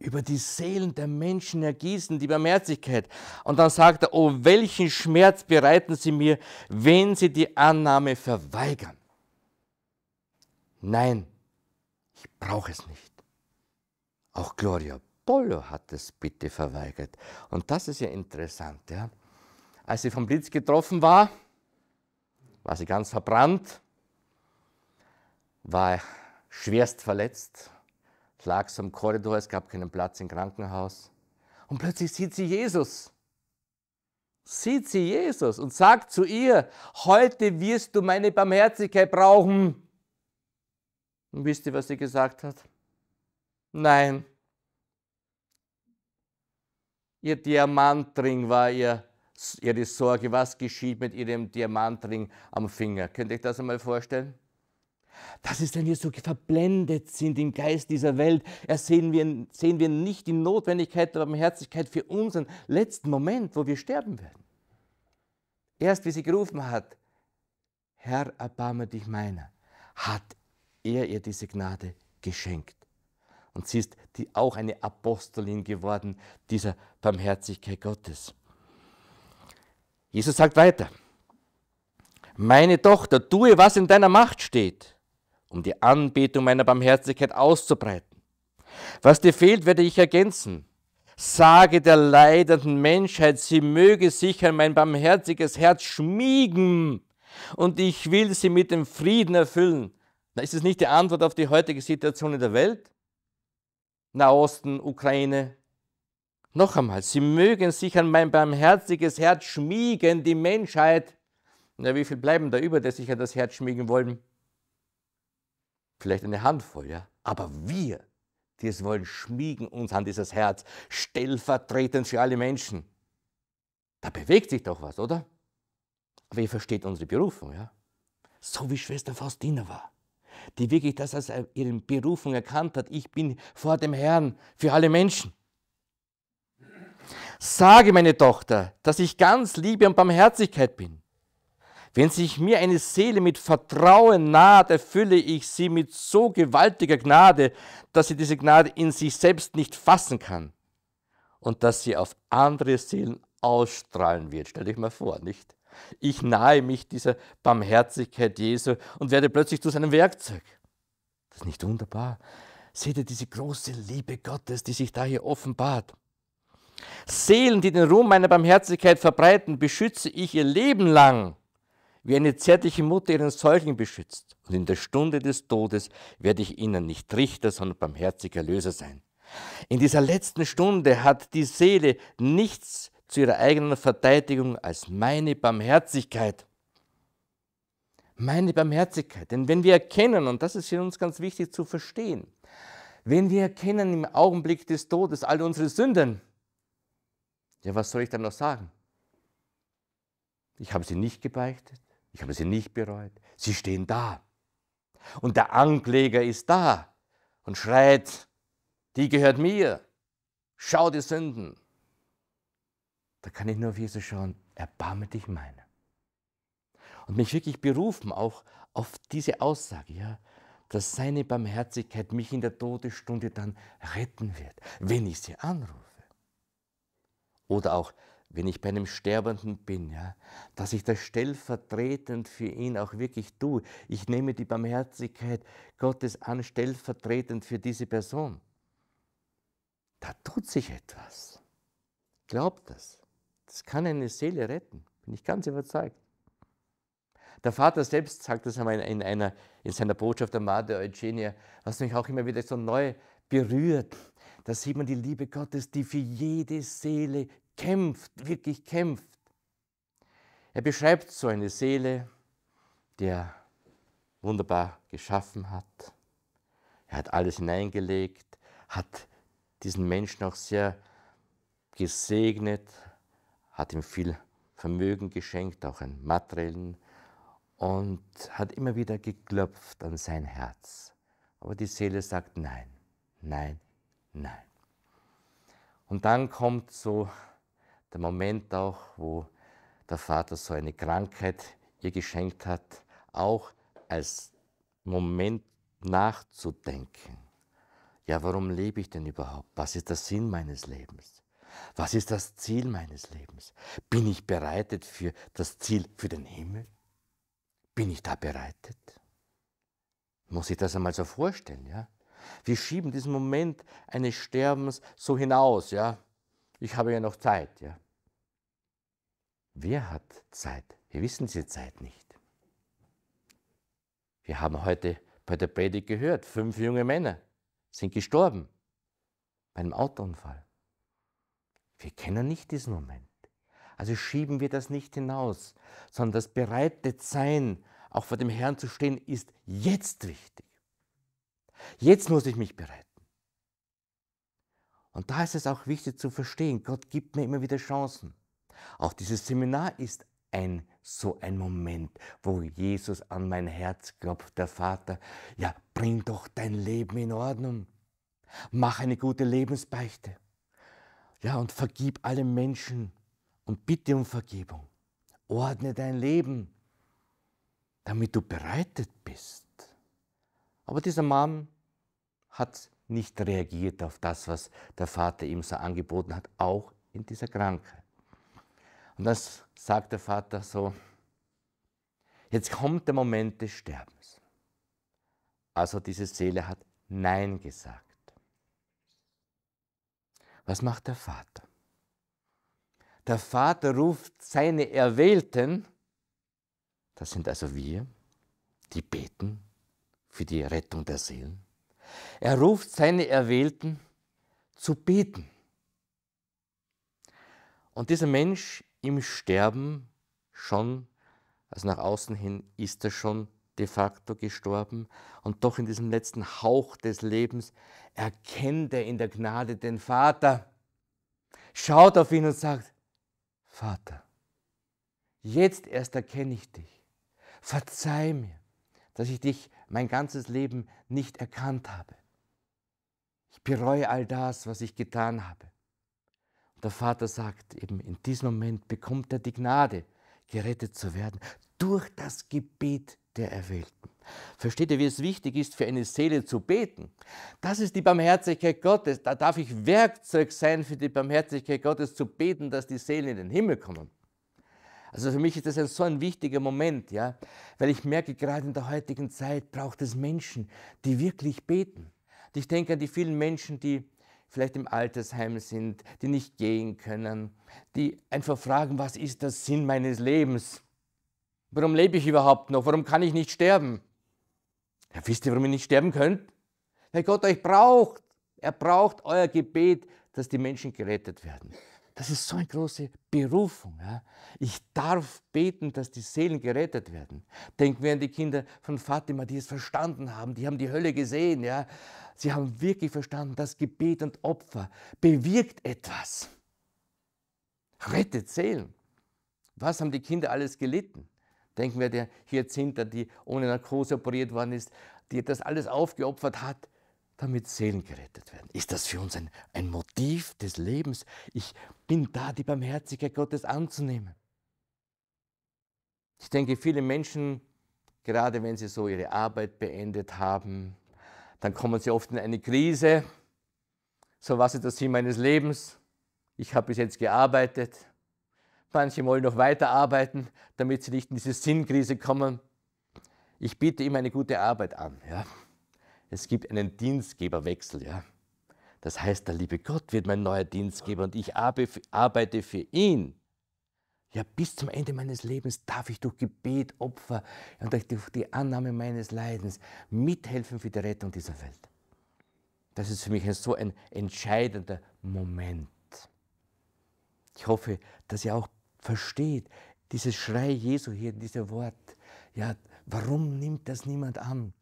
Über die Seelen der Menschen ergießen die Barmherzigkeit. Und dann sagt er, oh, welchen Schmerz bereiten sie mir, wenn sie die Annahme verweigern. Nein, ich brauche es nicht. Auch Gloria Polo hat es bitte verweigert. Und das ist ja interessant. Ja? Als sie vom Blitz getroffen war, war sie ganz verbrannt, war schwerst verletzt, lag so im Korridor, es gab keinen Platz im Krankenhaus. Und plötzlich sieht sie Jesus. Sieht sie Jesus und sagt zu ihr, heute wirst du meine Barmherzigkeit brauchen. Und wisst ihr, was sie gesagt hat? Nein. Ihr Diamantring war ihr, ihre Sorge. Was geschieht mit ihrem Diamantring am Finger? Könnt ihr euch das einmal vorstellen? Das ist, wenn wir so verblendet sind im Geist dieser Welt, sehen wir, sehen wir nicht die Notwendigkeit der Barmherzigkeit für unseren letzten Moment, wo wir sterben werden. Erst wie sie gerufen hat, Herr, erbarme dich meiner, hat er ihr diese Gnade geschenkt. Und sie ist die, auch eine Apostolin geworden dieser Barmherzigkeit Gottes. Jesus sagt weiter, meine Tochter, tue, was in deiner Macht steht, um die Anbetung meiner Barmherzigkeit auszubreiten. Was dir fehlt, werde ich ergänzen. Sage der leidenden Menschheit, sie möge sich an mein barmherziges Herz schmiegen und ich will sie mit dem Frieden erfüllen. Ist es nicht die Antwort auf die heutige Situation in der Welt? Nahosten, Ukraine. Noch einmal, sie mögen sich an mein barmherziges Herz schmiegen, die Menschheit. Na, wie viel bleiben da über, der sich an das Herz schmiegen wollen? Vielleicht eine Handvoll, ja. Aber wir, die es wollen, schmiegen uns an dieses Herz, stellvertretend für alle Menschen. Da bewegt sich doch was, oder? Aber ihr versteht unsere Berufung, ja? So wie Schwester Faustina war die wirklich das als ihre Berufung erkannt hat. Ich bin vor dem Herrn für alle Menschen. Sage, meine Tochter, dass ich ganz Liebe und Barmherzigkeit bin. Wenn sich mir eine Seele mit Vertrauen naht, erfülle ich sie mit so gewaltiger Gnade, dass sie diese Gnade in sich selbst nicht fassen kann und dass sie auf andere Seelen ausstrahlen wird. Stell dich mal vor, nicht? Ich nahe mich dieser Barmherzigkeit Jesu und werde plötzlich zu seinem Werkzeug. Das ist nicht wunderbar. Seht ihr diese große Liebe Gottes, die sich da hier offenbart? Seelen, die den Ruhm meiner Barmherzigkeit verbreiten, beschütze ich ihr Leben lang, wie eine zärtliche Mutter ihren Säugling beschützt. Und in der Stunde des Todes werde ich ihnen nicht Richter, sondern barmherziger Löser sein. In dieser letzten Stunde hat die Seele nichts zu ihrer eigenen Verteidigung als meine Barmherzigkeit. Meine Barmherzigkeit. Denn wenn wir erkennen, und das ist für uns ganz wichtig zu verstehen, wenn wir erkennen im Augenblick des Todes all unsere Sünden, ja, was soll ich dann noch sagen? Ich habe sie nicht gebeichtet, ich habe sie nicht bereut, sie stehen da. Und der Ankläger ist da und schreit, die gehört mir, schau die Sünden, da kann ich nur auf Jesus schauen, erbarme dich meine. Und mich wirklich berufen auch auf diese Aussage, ja, dass seine Barmherzigkeit mich in der Todesstunde dann retten wird, wenn ich sie anrufe. Oder auch, wenn ich bei einem Sterbenden bin, ja, dass ich das stellvertretend für ihn auch wirklich tue. Ich nehme die Barmherzigkeit Gottes an, stellvertretend für diese Person. Da tut sich etwas. Glaubt das. Das kann eine Seele retten, bin ich ganz überzeugt. Der Vater selbst sagt das einmal in, einer, in seiner Botschaft an Mater Eugenia, was mich auch immer wieder so neu berührt. Da sieht man die Liebe Gottes, die für jede Seele kämpft, wirklich kämpft. Er beschreibt so eine Seele, die er wunderbar geschaffen hat. Er hat alles hineingelegt, hat diesen Menschen auch sehr gesegnet, hat ihm viel Vermögen geschenkt, auch an materiellen, und hat immer wieder geklopft an sein Herz. Aber die Seele sagt nein, nein, nein. Und dann kommt so der Moment auch, wo der Vater so eine Krankheit ihr geschenkt hat, auch als Moment nachzudenken. Ja, warum lebe ich denn überhaupt? Was ist der Sinn meines Lebens? Was ist das Ziel meines Lebens? Bin ich bereitet für das Ziel für den Himmel? Bin ich da bereitet? Muss ich das einmal so vorstellen, ja? Wir schieben diesen Moment eines Sterbens so hinaus, ja? Ich habe ja noch Zeit, ja? Wer hat Zeit? Wir wissen diese Zeit nicht. Wir haben heute bei der Predigt gehört, fünf junge Männer sind gestorben bei einem Autounfall. Wir kennen nicht diesen Moment. Also schieben wir das nicht hinaus, sondern das bereite Sein, auch vor dem Herrn zu stehen, ist jetzt wichtig. Jetzt muss ich mich bereiten. Und da ist es auch wichtig zu verstehen, Gott gibt mir immer wieder Chancen. Auch dieses Seminar ist ein so ein Moment, wo Jesus an mein Herz klopft, der Vater, ja, bring doch dein Leben in Ordnung. Mach eine gute Lebensbeichte. Ja, und vergib allen Menschen und bitte um Vergebung. Ordne dein Leben, damit du bereitet bist. Aber dieser Mann hat nicht reagiert auf das, was der Vater ihm so angeboten hat, auch in dieser Krankheit. Und dann sagt der Vater so, jetzt kommt der Moment des Sterbens. Also diese Seele hat Nein gesagt. Was macht der Vater? Der Vater ruft seine Erwählten, das sind also wir, die beten für die Rettung der Seelen. Er ruft seine Erwählten zu beten. Und dieser Mensch im Sterben schon, also nach außen hin, ist er schon de facto gestorben und doch in diesem letzten Hauch des Lebens erkennt er in der Gnade den Vater, schaut auf ihn und sagt, Vater, jetzt erst erkenne ich dich. Verzeih mir, dass ich dich mein ganzes Leben nicht erkannt habe. Ich bereue all das, was ich getan habe. Und der Vater sagt eben, in diesem Moment bekommt er die Gnade, gerettet zu werden, durch das Gebet der Erwählten. Versteht ihr, wie es wichtig ist, für eine Seele zu beten? Das ist die Barmherzigkeit Gottes. Da darf ich Werkzeug sein, für die Barmherzigkeit Gottes zu beten, dass die Seelen in den Himmel kommen. Also für mich ist das ein, so ein wichtiger Moment, ja, weil ich merke, gerade in der heutigen Zeit braucht es Menschen, die wirklich beten. Und ich denke an die vielen Menschen, die vielleicht im Altersheim sind, die nicht gehen können, die einfach fragen, was ist der Sinn meines Lebens? Warum lebe ich überhaupt noch? Warum kann ich nicht sterben? Ja, wisst ihr, warum ihr nicht sterben könnt? Weil Gott euch braucht. Er braucht euer Gebet, dass die Menschen gerettet werden. Das ist so eine große Berufung. Ja? Ich darf beten, dass die Seelen gerettet werden. Denken wir an die Kinder von Fatima, die es verstanden haben, die haben die Hölle gesehen. Ja? Sie haben wirklich verstanden, dass Gebet und Opfer bewirkt etwas. Rettet Seelen. Was haben die Kinder alles gelitten? Denken wir, der hier Zinter, die ohne Narkose operiert worden ist, die das alles aufgeopfert hat, damit Seelen gerettet werden. Ist das für uns ein, ein Motiv des Lebens? Ich bin da, die Barmherzigkeit Gottes anzunehmen. Ich denke, viele Menschen, gerade wenn sie so ihre Arbeit beendet haben, dann kommen sie oft in eine Krise. So, was ist das Sinn meines Lebens? Ich habe bis jetzt gearbeitet, Manche wollen noch weiterarbeiten, damit sie nicht in diese Sinnkrise kommen. Ich biete ihm eine gute Arbeit an. Ja. Es gibt einen Dienstgeberwechsel. Ja. Das heißt, der liebe Gott wird mein neuer Dienstgeber und ich arbeite für ihn. Ja, bis zum Ende meines Lebens darf ich durch Gebet, Opfer und durch die Annahme meines Leidens mithelfen für die Rettung dieser Welt. Das ist für mich so ein entscheidender Moment. Ich hoffe, dass ihr auch versteht, dieses Schrei Jesu hier, dieses Wort, ja, warum nimmt das niemand an?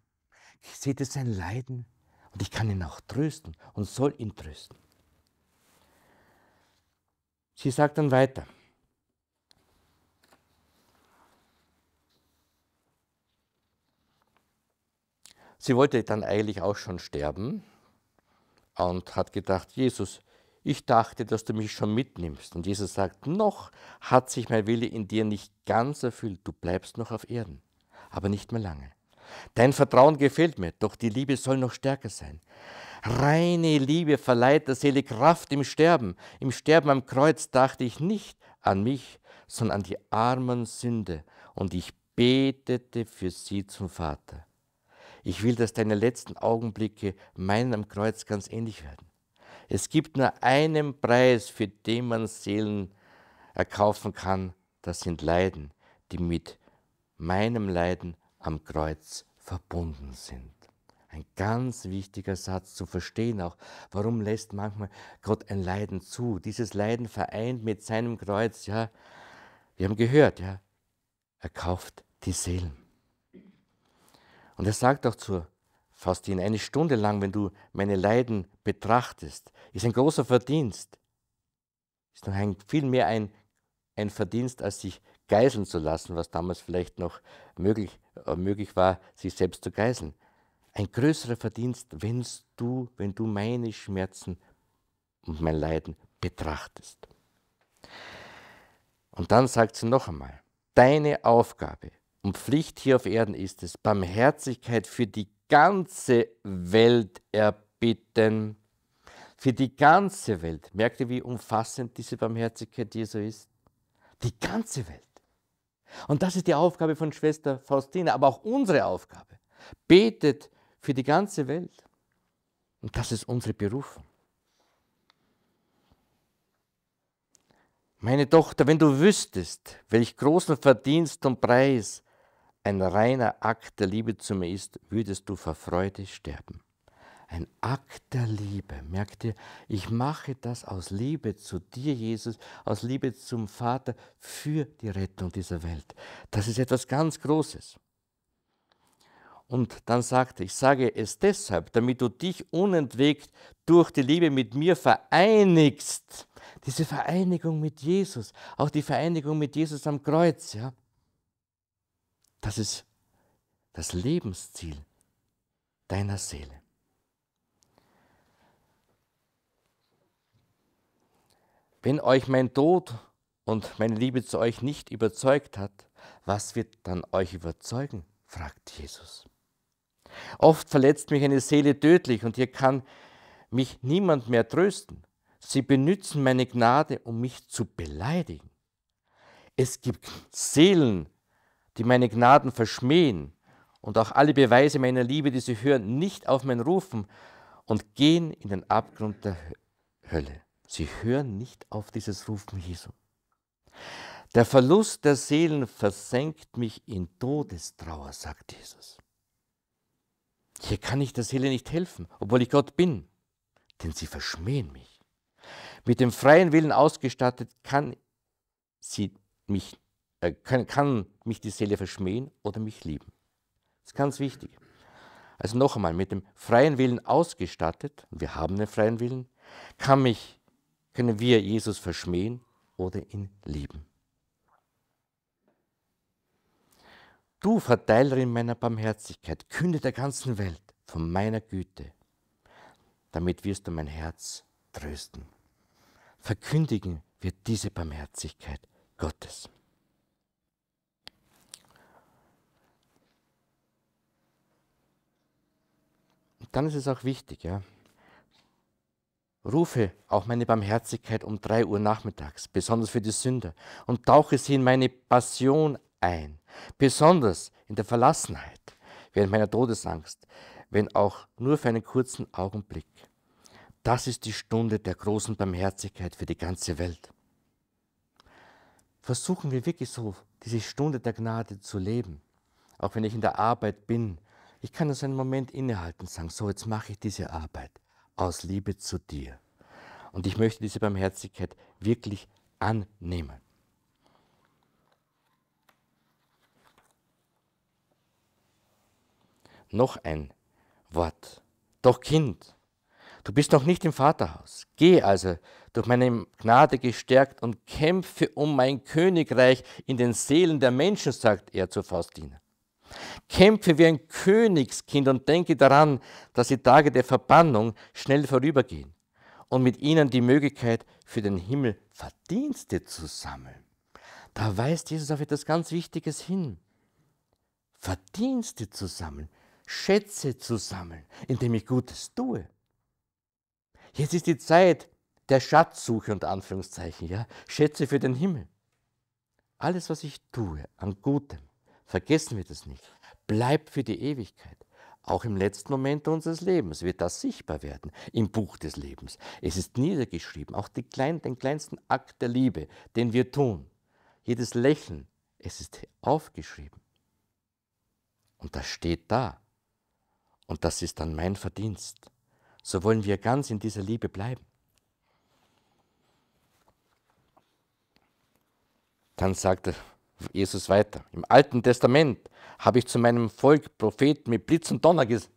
Ich sehe das sein Leiden und ich kann ihn auch trösten und soll ihn trösten. Sie sagt dann weiter. Sie wollte dann eigentlich auch schon sterben und hat gedacht, Jesus, ich dachte, dass du mich schon mitnimmst. Und Jesus sagt, noch hat sich mein Wille in dir nicht ganz erfüllt, du bleibst noch auf Erden, aber nicht mehr lange. Dein Vertrauen gefällt mir, doch die Liebe soll noch stärker sein. Reine Liebe verleiht der Seele Kraft im Sterben. Im Sterben am Kreuz dachte ich nicht an mich, sondern an die armen Sünde, und ich betete für sie zum Vater. Ich will, dass deine letzten Augenblicke meinen am Kreuz ganz ähnlich werden. Es gibt nur einen Preis, für den man Seelen erkaufen kann. Das sind Leiden, die mit meinem Leiden am Kreuz verbunden sind. Ein ganz wichtiger Satz zu verstehen auch. Warum lässt manchmal Gott ein Leiden zu? Dieses Leiden vereint mit seinem Kreuz, ja. Wir haben gehört, ja. Er kauft die Seelen. Und er sagt auch zur fast in eine Stunde lang, wenn du meine Leiden betrachtest, ist ein großer Verdienst. Ist noch ein, viel mehr ein, ein Verdienst, als sich geiseln zu lassen, was damals vielleicht noch möglich, äh, möglich war, sich selbst zu geiseln. Ein größerer Verdienst, wenn's du, wenn du meine Schmerzen und mein Leiden betrachtest. Und dann sagt sie noch einmal, deine Aufgabe und Pflicht hier auf Erden ist es, Barmherzigkeit für die ganze Welt erbitten. Für die ganze Welt. Merkt ihr, wie umfassend diese Barmherzigkeit Jesu ist? Die ganze Welt. Und das ist die Aufgabe von Schwester Faustina, aber auch unsere Aufgabe. Betet für die ganze Welt. Und das ist unsere Berufung. Meine Tochter, wenn du wüsstest, welch großen Verdienst und Preis ein reiner Akt der Liebe zu mir ist, würdest du vor Freude sterben. Ein Akt der Liebe. Merkt ihr, ich mache das aus Liebe zu dir, Jesus, aus Liebe zum Vater für die Rettung dieser Welt. Das ist etwas ganz Großes. Und dann sagt er, ich sage es deshalb, damit du dich unentwegt durch die Liebe mit mir vereinigst. Diese Vereinigung mit Jesus, auch die Vereinigung mit Jesus am Kreuz, ja. Das ist das Lebensziel deiner Seele. Wenn euch mein Tod und meine Liebe zu euch nicht überzeugt hat, was wird dann euch überzeugen? fragt Jesus. Oft verletzt mich eine Seele tödlich und hier kann mich niemand mehr trösten. Sie benützen meine Gnade, um mich zu beleidigen. Es gibt Seelen, die meine Gnaden verschmähen und auch alle Beweise meiner Liebe, die sie hören, nicht auf mein Rufen und gehen in den Abgrund der Hölle. Sie hören nicht auf dieses Rufen Jesu. Der Verlust der Seelen versenkt mich in Todestrauer, sagt Jesus. Hier kann ich der Seele nicht helfen, obwohl ich Gott bin, denn sie verschmähen mich. Mit dem freien Willen ausgestattet kann sie mich äh, kann, kann mich die Seele verschmähen oder mich lieben. Das ist ganz wichtig. Also noch einmal, mit dem freien Willen ausgestattet, wir haben den freien Willen, kann mich, können wir Jesus verschmähen oder ihn lieben. Du Verteilerin meiner Barmherzigkeit, künde der ganzen Welt von meiner Güte. Damit wirst du mein Herz trösten. Verkündigen wir diese Barmherzigkeit Gottes. dann ist es auch wichtig, ja. Rufe auch meine Barmherzigkeit um drei Uhr nachmittags, besonders für die Sünder, und tauche sie in meine Passion ein, besonders in der Verlassenheit, während meiner Todesangst, wenn auch nur für einen kurzen Augenblick. Das ist die Stunde der großen Barmherzigkeit für die ganze Welt. Versuchen wir wirklich so, diese Stunde der Gnade zu leben, auch wenn ich in der Arbeit bin ich kann das einen Moment innehalten und sagen, so jetzt mache ich diese Arbeit aus Liebe zu dir. Und ich möchte diese Barmherzigkeit wirklich annehmen. Noch ein Wort. Doch Kind, du bist noch nicht im Vaterhaus. Geh also durch meine Gnade gestärkt und kämpfe um mein Königreich in den Seelen der Menschen, sagt er zu Faustina. Kämpfe wie ein Königskind und denke daran, dass die Tage der Verbannung schnell vorübergehen und mit ihnen die Möglichkeit für den Himmel Verdienste zu sammeln. Da weist Jesus auf etwas ganz Wichtiges hin. Verdienste zu sammeln, Schätze zu sammeln, indem ich Gutes tue. Jetzt ist die Zeit der Schatzsuche unter Anführungszeichen, ja, Schätze für den Himmel. Alles, was ich tue an Gutem, Vergessen wir das nicht. Bleibt für die Ewigkeit. Auch im letzten Moment unseres Lebens wird das sichtbar werden im Buch des Lebens. Es ist niedergeschrieben, auch kleinen, den kleinsten Akt der Liebe, den wir tun, jedes Lächeln, es ist aufgeschrieben. Und das steht da. Und das ist dann mein Verdienst. So wollen wir ganz in dieser Liebe bleiben. Dann sagt er, Jesus weiter. Im Alten Testament habe ich zu meinem Volk Propheten mit Blitz und Donner ges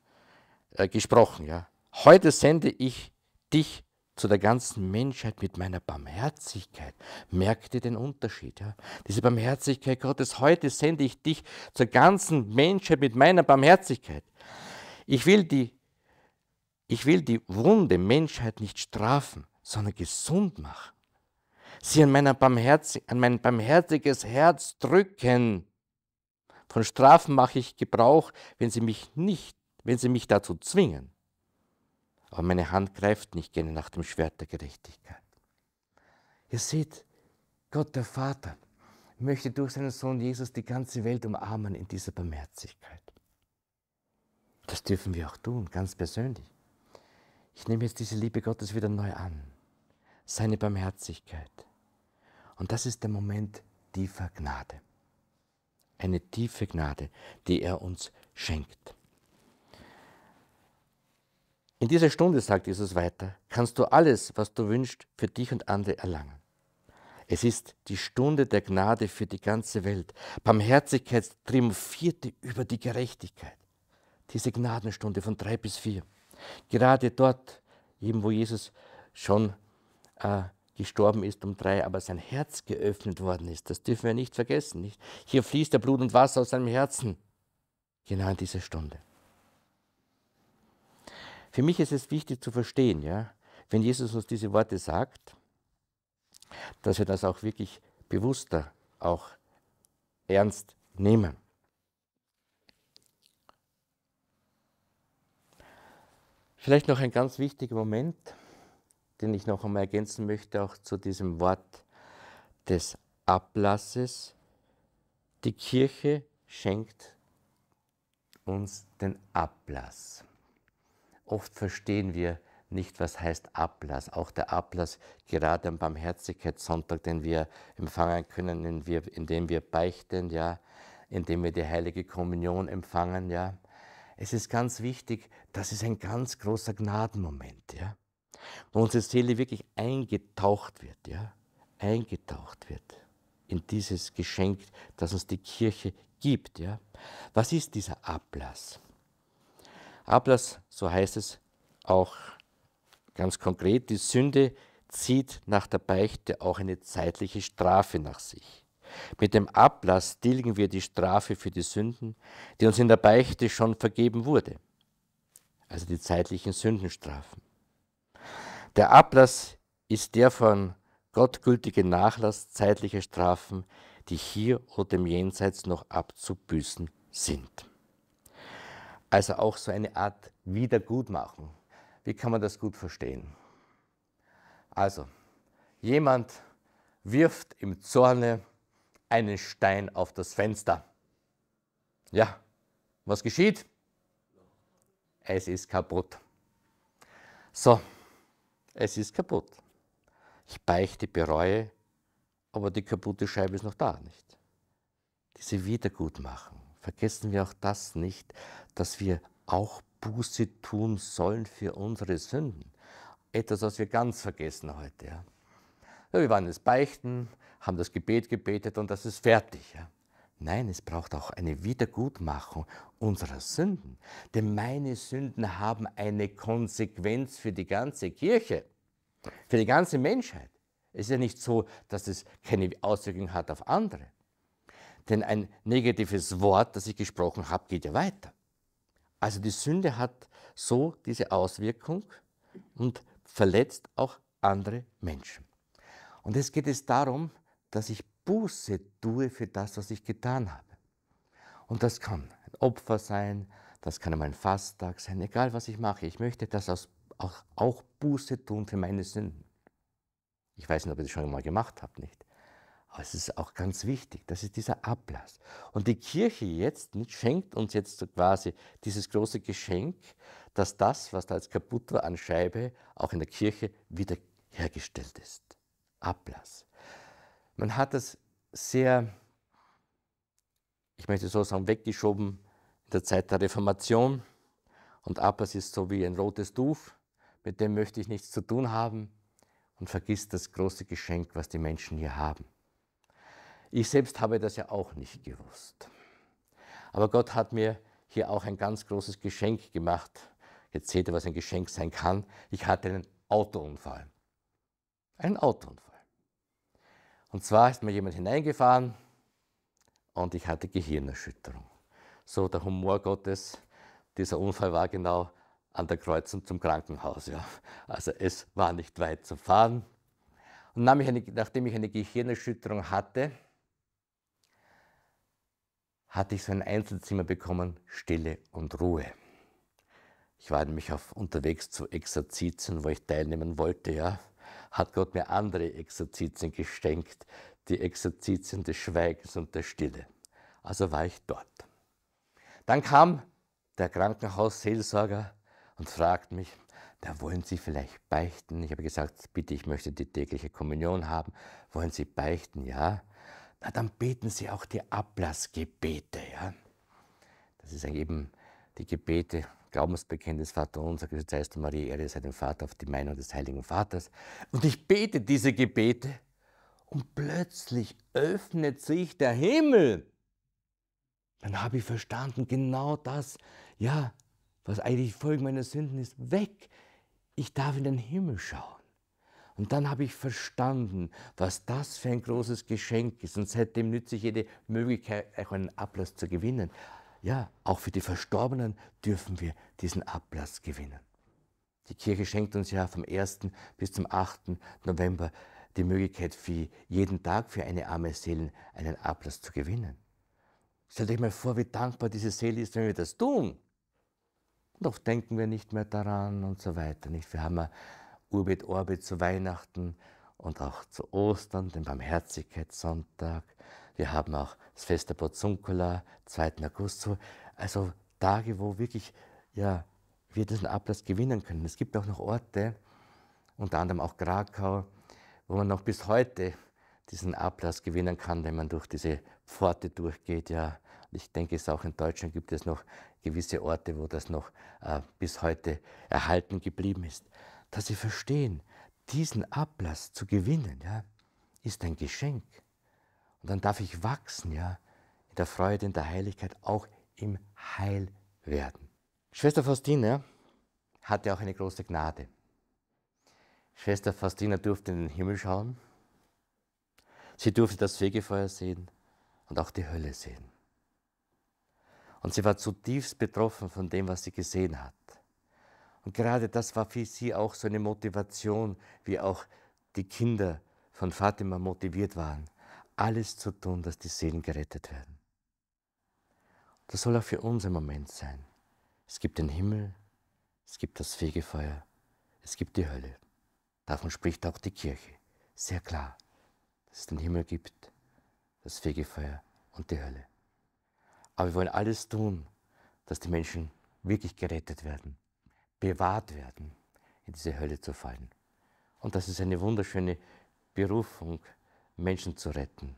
äh, gesprochen. Ja. Heute sende ich dich zu der ganzen Menschheit mit meiner Barmherzigkeit. Merkt ihr den Unterschied? Ja? Diese Barmherzigkeit Gottes, heute sende ich dich zur ganzen Menschheit mit meiner Barmherzigkeit. Ich will die, ich will die Wunde Menschheit nicht strafen, sondern gesund machen sie an, meiner Barmherzig an mein barmherziges Herz drücken. Von Strafen mache ich Gebrauch, wenn sie mich nicht, wenn sie mich dazu zwingen. Aber meine Hand greift nicht gerne nach dem Schwert der Gerechtigkeit. Ihr seht, Gott der Vater möchte durch seinen Sohn Jesus die ganze Welt umarmen in dieser Barmherzigkeit. Das dürfen wir auch tun, ganz persönlich. Ich nehme jetzt diese Liebe Gottes wieder neu an. Seine Barmherzigkeit. Und das ist der Moment tiefer Gnade. Eine tiefe Gnade, die er uns schenkt. In dieser Stunde, sagt Jesus weiter, kannst du alles, was du wünschst, für dich und andere erlangen. Es ist die Stunde der Gnade für die ganze Welt. Barmherzigkeit triumphierte über die Gerechtigkeit. Diese Gnadenstunde von drei bis vier. Gerade dort, eben wo Jesus schon äh, gestorben ist um drei, aber sein Herz geöffnet worden ist. Das dürfen wir nicht vergessen. Nicht? Hier fließt der Blut und Wasser aus seinem Herzen, genau in dieser Stunde. Für mich ist es wichtig zu verstehen, ja, wenn Jesus uns diese Worte sagt, dass wir das auch wirklich bewusster, auch ernst nehmen. Vielleicht noch ein ganz wichtiger Moment den ich noch einmal ergänzen möchte, auch zu diesem Wort des Ablasses. Die Kirche schenkt uns den Ablass. Oft verstehen wir nicht, was heißt Ablass. Auch der Ablass gerade am Barmherzigkeitssonntag, den wir empfangen können, indem wir beichten, ja, indem wir die heilige Kommunion empfangen, ja. Es ist ganz wichtig, das ist ein ganz großer Gnadenmoment, ja wo unsere Seele wirklich eingetaucht wird, ja, eingetaucht wird in dieses Geschenk, das uns die Kirche gibt, ja. Was ist dieser Ablass? Ablass, so heißt es auch ganz konkret, die Sünde zieht nach der Beichte auch eine zeitliche Strafe nach sich. Mit dem Ablass tilgen wir die Strafe für die Sünden, die uns in der Beichte schon vergeben wurde. Also die zeitlichen Sündenstrafen. Der Ablass ist der von Gott gültige Nachlass zeitlicher Strafen, die hier oder im Jenseits noch abzubüßen sind. Also auch so eine Art Wiedergutmachen. Wie kann man das gut verstehen? Also, jemand wirft im Zorne einen Stein auf das Fenster. Ja, was geschieht? Es ist kaputt. So, es ist kaputt. Ich beichte, bereue, aber die kaputte Scheibe ist noch da, nicht? Diese Wiedergutmachen. Vergessen wir auch das nicht, dass wir auch Buße tun sollen für unsere Sünden. Etwas, was wir ganz vergessen heute. Ja? Ja, wir waren jetzt beichten, haben das Gebet gebetet und das ist fertig. Ja? Nein, es braucht auch eine Wiedergutmachung unserer Sünden. Denn meine Sünden haben eine Konsequenz für die ganze Kirche, für die ganze Menschheit. Es ist ja nicht so, dass es keine Auswirkungen hat auf andere. Denn ein negatives Wort, das ich gesprochen habe, geht ja weiter. Also die Sünde hat so diese Auswirkung und verletzt auch andere Menschen. Und jetzt geht es darum, dass ich Buße tue für das, was ich getan habe. Und das kann ein Opfer sein, das kann mein Fasttag sein, egal was ich mache. Ich möchte das auch, Buße tun für meine Sünden. Ich weiß nicht, ob ihr das schon einmal gemacht habt, nicht? Aber es ist auch ganz wichtig, das ist dieser Ablass. Und die Kirche jetzt nicht, schenkt uns jetzt so quasi dieses große Geschenk, dass das, was da als kaputt war an Scheibe, auch in der Kirche wieder hergestellt ist. Ablass. Man hat das sehr, ich möchte so sagen, weggeschoben in der Zeit der Reformation. Und Abbas ist so wie ein rotes Tuch, mit dem möchte ich nichts zu tun haben und vergisst das große Geschenk, was die Menschen hier haben. Ich selbst habe das ja auch nicht gewusst. Aber Gott hat mir hier auch ein ganz großes Geschenk gemacht. Jetzt seht ihr, was ein Geschenk sein kann. Ich hatte einen Autounfall. Einen Autounfall. Und zwar ist mir jemand hineingefahren und ich hatte Gehirnerschütterung. So der Humor Gottes, dieser Unfall war genau an der Kreuzung zum Krankenhaus. Ja. Also es war nicht weit zu fahren. Und nachdem ich eine Gehirnerschütterung hatte, hatte ich so ein Einzelzimmer bekommen, Stille und Ruhe. Ich war nämlich auf, unterwegs zu Exerzitien, wo ich teilnehmen wollte, ja hat Gott mir andere Exerzitien geschenkt, die Exerzitien des Schweigens und der Stille. Also war ich dort. Dann kam der Krankenhausseelsorger und fragt mich, da wollen Sie vielleicht beichten? Ich habe gesagt, bitte, ich möchte die tägliche Kommunion haben. Wollen Sie beichten? Ja. Na, dann beten Sie auch die Ablassgebete, ja. Das ist eben die Gebete, Glaubensbekenntnis, Vater unser, Christus Geist Maria, Erde sei dem Vater auf die Meinung des Heiligen Vaters. Und ich bete diese Gebete und plötzlich öffnet sich der Himmel. Dann habe ich verstanden, genau das, ja, was eigentlich die Folge meiner Sünden ist, weg. Ich darf in den Himmel schauen. Und dann habe ich verstanden, was das für ein großes Geschenk ist. Und seitdem nütze ich jede Möglichkeit, auch einen Ablass zu gewinnen ja, auch für die Verstorbenen dürfen wir diesen Ablass gewinnen. Die Kirche schenkt uns ja vom 1. bis zum 8. November die Möglichkeit, für jeden Tag für eine arme Seele einen Ablass zu gewinnen. Stellt euch mal vor, wie dankbar diese Seele ist, wenn wir das tun. Doch denken wir nicht mehr daran und so weiter. Nicht? Wir haben ja Urbit Orbit zu Weihnachten und auch zu Ostern, den Barmherzigkeitssonntag, wir haben auch das Fest der Porzunkula, 2. August, so. also Tage, wo wirklich ja, wir diesen Ablass gewinnen können. Es gibt auch noch Orte, unter anderem auch Krakau, wo man noch bis heute diesen Ablass gewinnen kann, wenn man durch diese Pforte durchgeht. Ja, ich denke, es auch in Deutschland gibt es noch gewisse Orte, wo das noch äh, bis heute erhalten geblieben ist. Dass sie verstehen, diesen Ablass zu gewinnen, ja, ist ein Geschenk. Und dann darf ich wachsen, ja, in der Freude, in der Heiligkeit, auch im Heil werden. Schwester Faustina hatte auch eine große Gnade. Schwester Faustina durfte in den Himmel schauen. Sie durfte das Fegefeuer sehen und auch die Hölle sehen. Und sie war zutiefst betroffen von dem, was sie gesehen hat. Und gerade das war für sie auch so eine Motivation, wie auch die Kinder von Fatima motiviert waren, alles zu tun, dass die Seelen gerettet werden. Das soll auch für uns ein Moment sein. Es gibt den Himmel, es gibt das Fegefeuer, es gibt die Hölle. Davon spricht auch die Kirche. Sehr klar, dass es den Himmel gibt, das Fegefeuer und die Hölle. Aber wir wollen alles tun, dass die Menschen wirklich gerettet werden, bewahrt werden, in diese Hölle zu fallen. Und das ist eine wunderschöne Berufung, Menschen zu retten.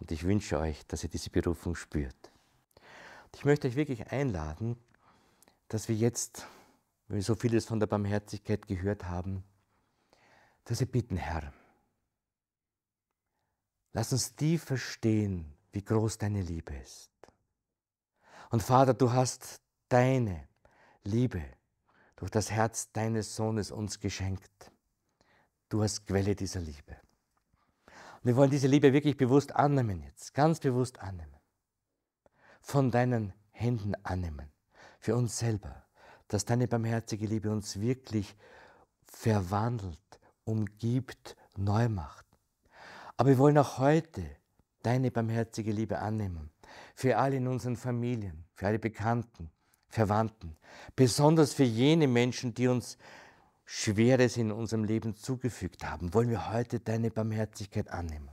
Und ich wünsche euch, dass ihr diese Berufung spürt. Und ich möchte euch wirklich einladen, dass wir jetzt, wenn wir so vieles von der Barmherzigkeit gehört haben, dass wir bitten, Herr, lass uns tief verstehen, wie groß deine Liebe ist. Und Vater, du hast deine Liebe durch das Herz deines Sohnes uns geschenkt. Du hast Quelle dieser Liebe. Und wir wollen diese Liebe wirklich bewusst annehmen jetzt, ganz bewusst annehmen. Von deinen Händen annehmen, für uns selber, dass deine barmherzige Liebe uns wirklich verwandelt, umgibt, neu macht. Aber wir wollen auch heute deine barmherzige Liebe annehmen, für alle in unseren Familien, für alle Bekannten, Verwandten, besonders für jene Menschen, die uns Schweres in unserem Leben zugefügt haben, wollen wir heute deine Barmherzigkeit annehmen.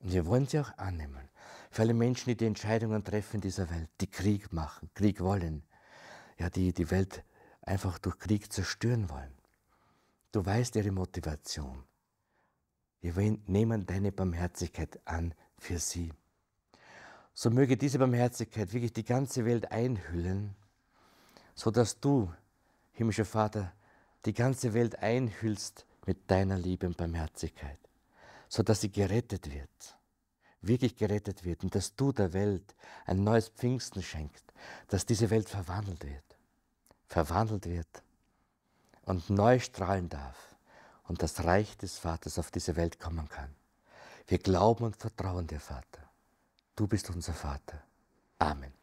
Und wir wollen sie auch annehmen. Für alle Menschen, die die Entscheidungen treffen in dieser Welt, die Krieg machen, Krieg wollen, ja, die die Welt einfach durch Krieg zerstören wollen. Du weißt ihre Motivation. Wir nehmen deine Barmherzigkeit an für sie. So möge diese Barmherzigkeit wirklich die ganze Welt einhüllen, so dass du, himmlischer Vater, die ganze Welt einhüllst mit deiner Liebe und Barmherzigkeit, dass sie gerettet wird, wirklich gerettet wird und dass du der Welt ein neues Pfingsten schenkst, dass diese Welt verwandelt wird, verwandelt wird und neu strahlen darf und das Reich des Vaters auf diese Welt kommen kann. Wir glauben und vertrauen dir, Vater. Du bist unser Vater. Amen.